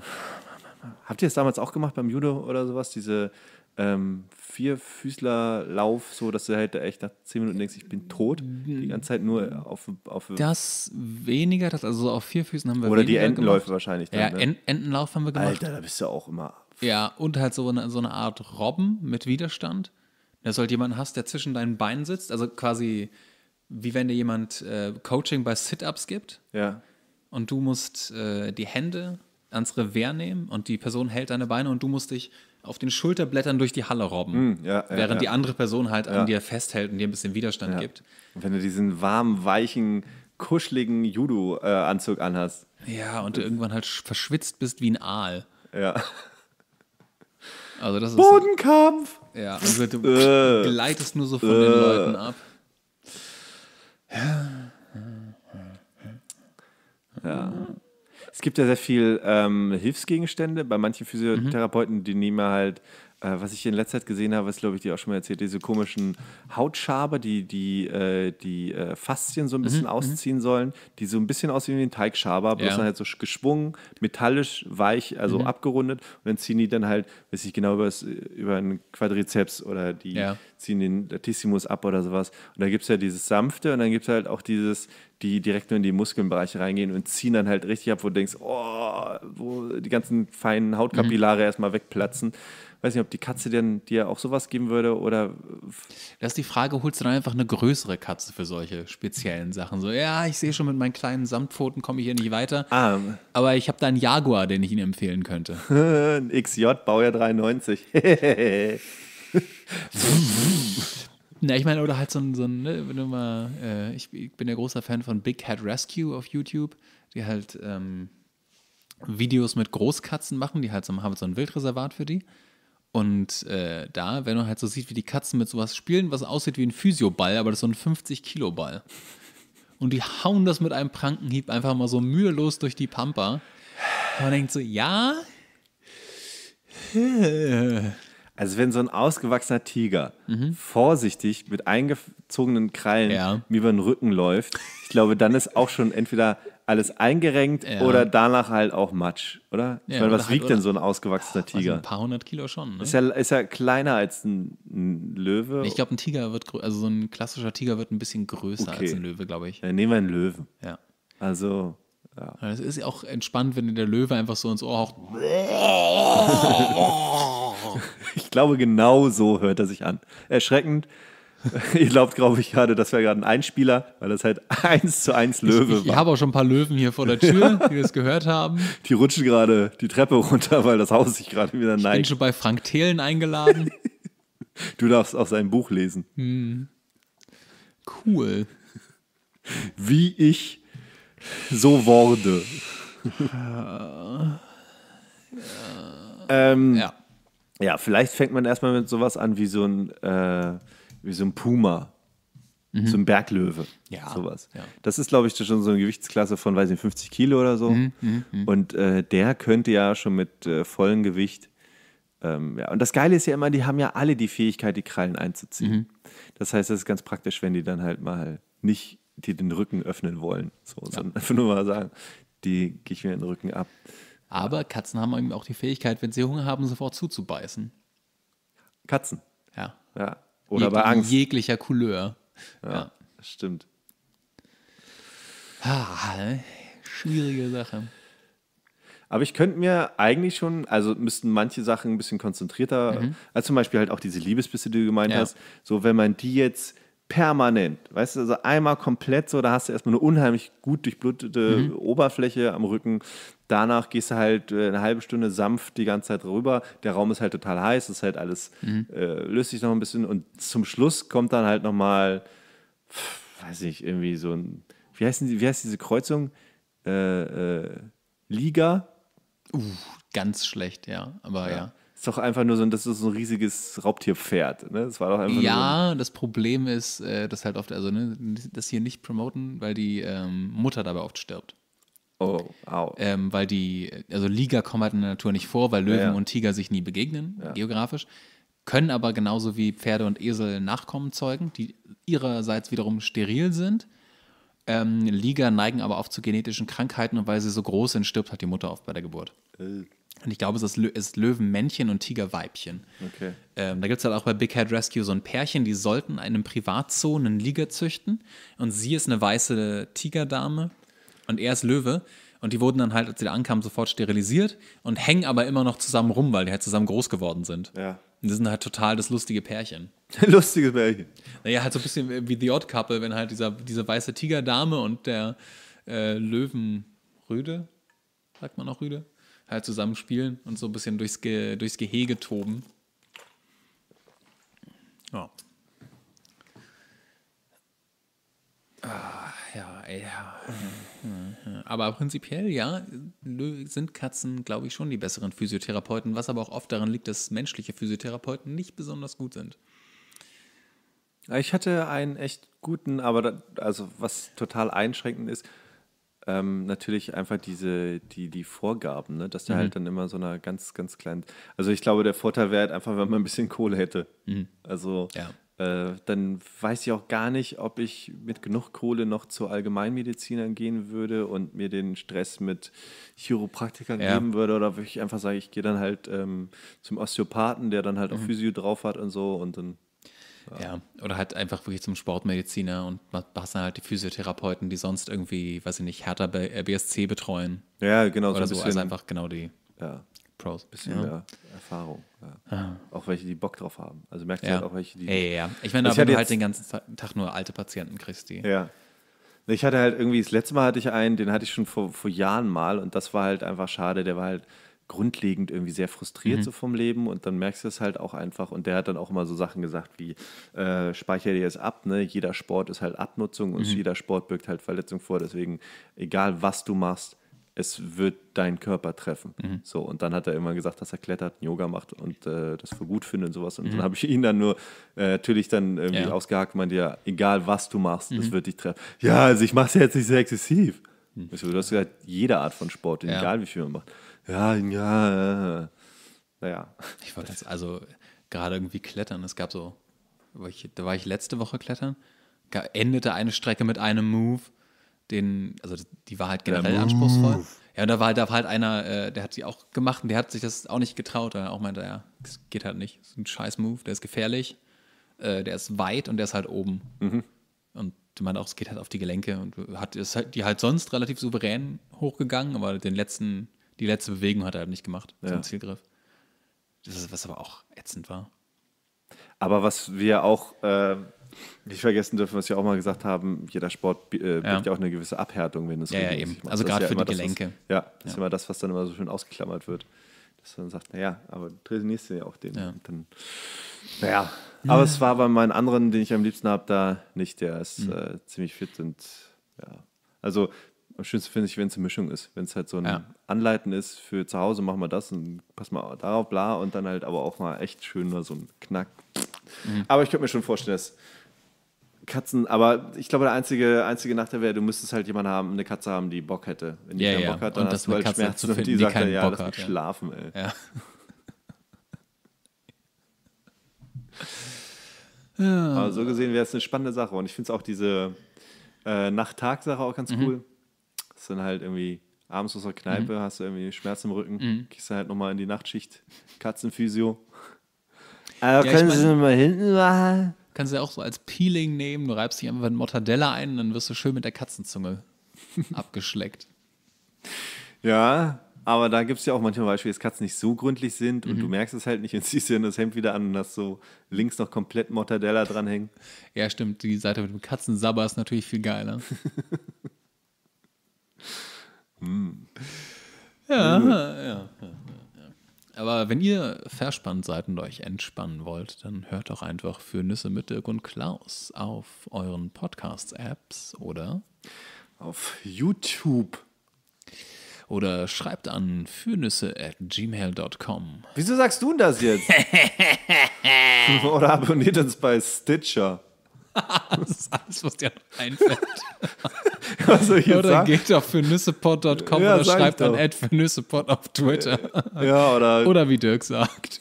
[SPEAKER 1] Habt ihr das damals auch gemacht beim Judo oder sowas? Diese ähm, Vierfüßlerlauf, so dass du halt echt nach zehn Minuten denkst, ich bin tot. Die ganze Zeit nur auf. auf das
[SPEAKER 2] weniger, das, also auf vier Füßen haben wir Oder die Entenläufe gemacht. wahrscheinlich. Dann, ja, ne? Entenlauf haben wir gemacht. Alter, da
[SPEAKER 1] bist du auch immer.
[SPEAKER 2] Ja, und halt so eine, so eine Art Robben mit Widerstand. Dass du halt jemanden hast, der zwischen deinen Beinen sitzt. Also quasi wie wenn dir jemand äh, Coaching bei Sit-Ups gibt. Ja. Und du musst äh, die Hände ans Revers nehmen und die Person hält deine Beine und du musst dich auf den Schulterblättern durch die Halle robben, mm, ja, ja, während ja. die andere Person
[SPEAKER 1] halt an dir festhält und dir ein bisschen Widerstand gibt. Und wenn du diesen warmen, weichen, kuscheligen
[SPEAKER 2] Judo-Anzug anhast. Ja, und du irgendwann halt verschwitzt bist wie ein Aal. Ja. Also das ist Bodenkampf! ja, und du äh. gleitest nur so von den äh. Leuten ab. Ja.
[SPEAKER 1] Ja. Es gibt ja sehr viel ähm, Hilfsgegenstände. Bei manchen Physiotherapeuten, mhm. die nehmen halt, äh, was ich in letzter Zeit gesehen habe, was glaube ich dir auch schon mal erzählt, diese komischen Hautschaber, die die, äh, die äh, Faszien so ein bisschen mhm. mhm. ausziehen sollen, die so ein bisschen aussehen wie ein Teigschaber, bloß ja. dann halt so geschwungen, metallisch, weich, also mhm. abgerundet. Und dann ziehen die dann halt, weiß ich genau, übers, äh, über einen Quadrizeps oder die ja. ziehen den Latissimus ab oder sowas. Und da gibt es ja dieses Sanfte und dann gibt es halt auch dieses die direkt nur in die Muskelbereiche reingehen und ziehen dann halt richtig ab, wo du denkst, oh, wo die ganzen feinen
[SPEAKER 2] Hautkapillare mhm. erstmal wegplatzen. Weiß nicht, ob die Katze denn dir auch sowas geben würde oder. Das ist die Frage, holst du dann einfach eine größere Katze für solche speziellen Sachen? So, ja, ich sehe schon mit meinen kleinen Samtpfoten komme ich hier nicht weiter. Ah. Aber ich habe da einen Jaguar, den ich Ihnen empfehlen könnte. Ein XJ, Baujahr 93. Na, ich meine, oder halt so ein, so ein ne, wenn du mal, äh, ich, ich, bin ja großer Fan von Big Cat Rescue auf YouTube, die halt ähm, Videos mit Großkatzen machen, die halt so, haben so ein Wildreservat für die. Und äh, da, wenn man halt so sieht, wie die Katzen mit sowas spielen, was aussieht wie ein Physioball, aber das ist so ein 50-Kilo-Ball. Und die hauen das mit einem Prankenhieb einfach mal so mühelos durch die Pampa. Und man denkt so, ja, also wenn so ein ausgewachsener Tiger mhm.
[SPEAKER 1] vorsichtig mit eingezogenen Krallen ja. mir über den Rücken läuft, ich glaube, dann ist auch schon entweder alles eingerenkt ja. oder danach halt auch Matsch, oder? Ich ja, meine, was halt wiegt oder? denn so ein
[SPEAKER 2] ausgewachsener oh, also Tiger? ein paar hundert Kilo schon. Ne? Ist, ja, ist ja kleiner als ein, ein Löwe. Ich glaube, ein Tiger wird, also so ein klassischer Tiger wird ein bisschen größer okay. als ein Löwe, glaube ich. Dann nehmen wir einen Löwen. Ja. Also, ja. Es ist ja auch entspannt, wenn der Löwe einfach so ins Ohr haucht. Oh. Ich glaube, genau
[SPEAKER 1] so hört er sich
[SPEAKER 2] an. Erschreckend.
[SPEAKER 1] Ihr glaubt, glaube ich, gerade, das wäre gerade ein Einspieler, weil das halt eins zu eins Löwe ich, ich war. Ich
[SPEAKER 2] habe auch schon ein paar Löwen hier vor der Tür, die das gehört haben. Die rutschen gerade die Treppe runter, weil das Haus sich gerade wieder neigt. Ich bin schon bei Frank Thelen eingeladen. du darfst auch sein Buch lesen. Hm. Cool. Wie ich
[SPEAKER 1] so wurde. Ähm, ja. Ja, vielleicht fängt man erstmal mit sowas an wie so ein, äh, wie so ein Puma. Mhm. So ein Berglöwe. Ja. Sowas. Ja. Das ist, glaube ich, schon so eine Gewichtsklasse von, weiß nicht, 50 Kilo oder so. Mhm, mh, mhm. Und äh, der könnte ja schon mit äh, vollem Gewicht. Ähm, ja. Und das Geile ist ja immer, die haben ja alle die Fähigkeit, die Krallen einzuziehen. Mhm. Das heißt, das ist ganz praktisch, wenn die dann halt mal nicht die den Rücken öffnen wollen. So, ja.
[SPEAKER 2] sondern einfach nur mal sagen, die gehe ich mir den Rücken ab. Aber Katzen haben eben auch die Fähigkeit, wenn sie Hunger haben, sofort zuzubeißen. Katzen. Ja. ja. Oder Jeg bei Angst. Jeglicher Couleur. Ja, ja. stimmt.
[SPEAKER 1] Ah,
[SPEAKER 2] schwierige Sache.
[SPEAKER 1] Aber ich könnte mir eigentlich schon, also müssten manche Sachen ein bisschen konzentrierter, mhm. also zum Beispiel halt auch diese Liebesbisse, die du gemeint ja. hast, so wenn man die jetzt permanent. Weißt du, also einmal komplett so, da hast du erstmal eine unheimlich gut durchblutete mhm. Oberfläche am Rücken. Danach gehst du halt äh, eine halbe Stunde sanft die ganze Zeit rüber. Der Raum ist halt total heiß, ist halt alles mhm. äh, löst sich noch ein bisschen. Und zum Schluss kommt dann halt nochmal, weiß ich, irgendwie so ein, wie heißt, die, wie heißt diese Kreuzung? Äh, äh, Liga? Uh, ganz schlecht, ja. Aber ja. ja ist doch einfach nur so, das ist so ein riesiges Raubtierpferd. Ne? Das war doch einfach ja,
[SPEAKER 2] so das Problem ist, äh, dass halt oft, also ne, das hier nicht promoten, weil die ähm, Mutter dabei oft stirbt. Oh, au. Ähm, weil die, also Liga kommen halt in der Natur nicht vor, weil Löwen ja, ja. und Tiger sich nie begegnen, ja. geografisch. Können aber genauso wie Pferde und Esel Nachkommen zeugen, die ihrerseits wiederum steril sind. Ähm, Liga neigen aber oft zu genetischen Krankheiten und weil sie so groß sind, stirbt halt die Mutter oft bei der Geburt. Äh. Und ich glaube, es ist, Lö ist Löwenmännchen und Tigerweibchen. Okay. Ähm, da gibt es halt auch bei Big Head Rescue so ein Pärchen, die sollten einen Privatzoo einen Liga züchten. Und sie ist eine weiße Tigerdame und er ist Löwe. Und die wurden dann halt, als sie da ankamen, sofort sterilisiert und hängen aber immer noch zusammen rum, weil die halt zusammen groß geworden sind. Ja. Und die sind halt total das lustige Pärchen. lustige Pärchen. Naja, halt so ein bisschen wie The Odd Couple, wenn halt dieser, diese weiße Tigerdame und der äh, Löwenrüde, sagt man auch Rüde? halt zusammen und so ein bisschen durchs, Ge durchs Gehege toben. Ja. Ah, ja, ja. Aber prinzipiell, ja, sind Katzen, glaube ich, schon die besseren Physiotherapeuten, was aber auch oft daran liegt, dass menschliche Physiotherapeuten nicht besonders gut sind. Ich hatte einen echt guten, aber da, also was total einschränkend ist,
[SPEAKER 1] ähm, natürlich einfach diese, die, die Vorgaben, ne? dass der halt mhm. halt dann immer so einer ganz, ganz kleinen. Also ich glaube, der Vorteil wäre halt einfach, wenn man ein bisschen Kohle hätte. Mhm. Also ja. Äh, dann weiß ich auch gar nicht, ob ich mit genug Kohle noch zu Allgemeinmedizinern gehen würde und mir den Stress mit Chiropraktikern ja. geben würde oder würde ich einfach sagen, ich gehe dann halt ähm, zum Osteopathen, der dann halt mhm. auch Physio drauf hat und so und dann ja.
[SPEAKER 2] oder halt einfach wirklich zum Sportmediziner und hast dann halt die Physiotherapeuten, die sonst irgendwie, weiß ich nicht, Hertha BSC äh, betreuen. Ja, genau. Oder so, so. Bisschen, also einfach genau die ja, Pros. Bisschen ja. mehr
[SPEAKER 1] Erfahrung. Ja. Ah. Auch welche, die Bock drauf haben. Also merkst du halt auch welche, die. Ja, ja, ja. Ich meine, also wenn du halt den
[SPEAKER 2] ganzen Tag nur alte Patienten kriegst, die.
[SPEAKER 1] Ja. Ich hatte halt irgendwie, das letzte Mal hatte ich einen, den hatte ich schon vor, vor Jahren mal und das war halt einfach schade. Der war halt grundlegend irgendwie sehr frustriert mhm. so vom Leben und dann merkst du es halt auch einfach. Und der hat dann auch immer so Sachen gesagt wie, äh, speicher dir es ab, ne? Jeder Sport ist halt Abnutzung und mhm. jeder Sport birgt halt Verletzung vor. Deswegen, egal was du machst, es wird deinen Körper treffen. Mhm. So, und dann hat er immer gesagt, dass er klettert, Yoga macht und äh, das für gut findet und sowas. Und mhm. dann habe ich ihn dann nur äh, natürlich dann irgendwie ja. ausgehakt, meinte ja, egal was du machst, mhm. wird dich treffen. Ja, also ich mache es jetzt nicht sehr exzessiv. Mhm. Also, du hast gesagt, jede Art von Sport, ja. egal wie viel man macht ja, ja, äh.
[SPEAKER 2] naja. Ich wollte jetzt also gerade irgendwie klettern. Es gab so, da war ich letzte Woche klettern, endete eine Strecke mit einem Move, den, also die war halt generell anspruchsvoll. Ja, und da war halt, da war halt einer, äh, der hat sie auch gemacht und der hat sich das auch nicht getraut. Er auch meinte, ja, das geht halt nicht. Das ist ein scheiß Move, der ist gefährlich, äh, der ist weit und der ist halt oben. Mhm. Und man auch, es geht halt auf die Gelenke und hat ist halt, die halt sonst relativ souverän hochgegangen, aber den letzten die letzte Bewegung hat er halt nicht gemacht ja. zum Zielgriff. Das ist, was aber auch ätzend war.
[SPEAKER 1] Aber was wir auch äh, nicht vergessen dürfen, was wir auch mal gesagt haben, jeder Sport äh, bietet ja. auch eine gewisse Abhärtung, wenn es ja, ja, eben. Also, also gerade ja für die Gelenke. Das, was, ja, das ist immer das, was dann immer so schön ausgeklammert wird. Dass man sagt, naja, aber trainierst du ja auch den. Dann, naja, aber es war bei meinen anderen, den ich am liebsten habe, da nicht. Der ist mhm. äh, ziemlich fit und ja. Also am schönsten finde ich, wenn es eine Mischung ist. Wenn es halt so ein ja. Anleiten ist für zu Hause, machen wir das und pass mal darauf, bla. Und dann halt aber auch mal echt schön mal so ein Knack. Mhm. Aber ich könnte mir schon vorstellen, dass Katzen, aber ich glaube, der einzige, einzige Nachteil wäre, du müsstest halt jemanden haben, eine Katze haben, die Bock hätte. Wenn die ja, ja. Bock hat, dann und hast du halt Katze Schmerzen finden, und die, die sagt dann, ja, Bock lass mich hat, schlafen, ey.
[SPEAKER 2] Ja. Ja. Aber so
[SPEAKER 1] gesehen wäre es eine spannende Sache. Und ich finde es auch diese äh, Nacht-Tag-Sache auch ganz mhm. cool. Das sind halt irgendwie abends aus der Kneipe, mhm. hast du irgendwie Schmerz im Rücken, mhm. gehst dann halt nochmal in die Nachtschicht,
[SPEAKER 2] Katzenphysio. Also ja, können ich mein, Sie mal hinten machen? Kannst du ja auch so als Peeling nehmen, du reibst dich einfach in Mortadella ein und dann wirst du schön mit der Katzenzunge abgeschleckt.
[SPEAKER 1] Ja, aber da gibt es ja auch manchmal Beispiele, dass Katzen nicht so gründlich sind und mhm. du merkst es halt nicht und ziehst dir das Hemd wieder an und hast so links noch komplett Mortadella dranhängen.
[SPEAKER 2] Ja, stimmt, die Seite mit dem Katzensabber ist natürlich viel geiler. hm. ja, ja, ja, ja, Aber wenn ihr verspannt seid und euch entspannen wollt, dann hört doch einfach für Nüsse mit Dirk und Klaus auf euren Podcast-Apps oder auf YouTube. Oder schreibt an fürnüsse at gmail.com. Wieso sagst du das jetzt? oder abonniert uns bei Stitcher. das ist alles, was dir noch einfällt.
[SPEAKER 1] was soll ich jetzt oder sagen? geht auf für nüssepod.com ja, oder schreibt dann Ad für nüssepod
[SPEAKER 2] auf Twitter. Ja, oder. Oder wie Dirk sagt.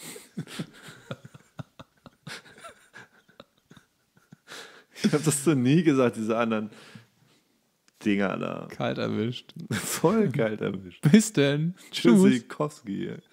[SPEAKER 1] ich habe das so nie gesagt, diese anderen Dinger da. Kalt erwischt. Voll kalt erwischt.
[SPEAKER 2] Bis denn. Tschüssi
[SPEAKER 1] Tschüss.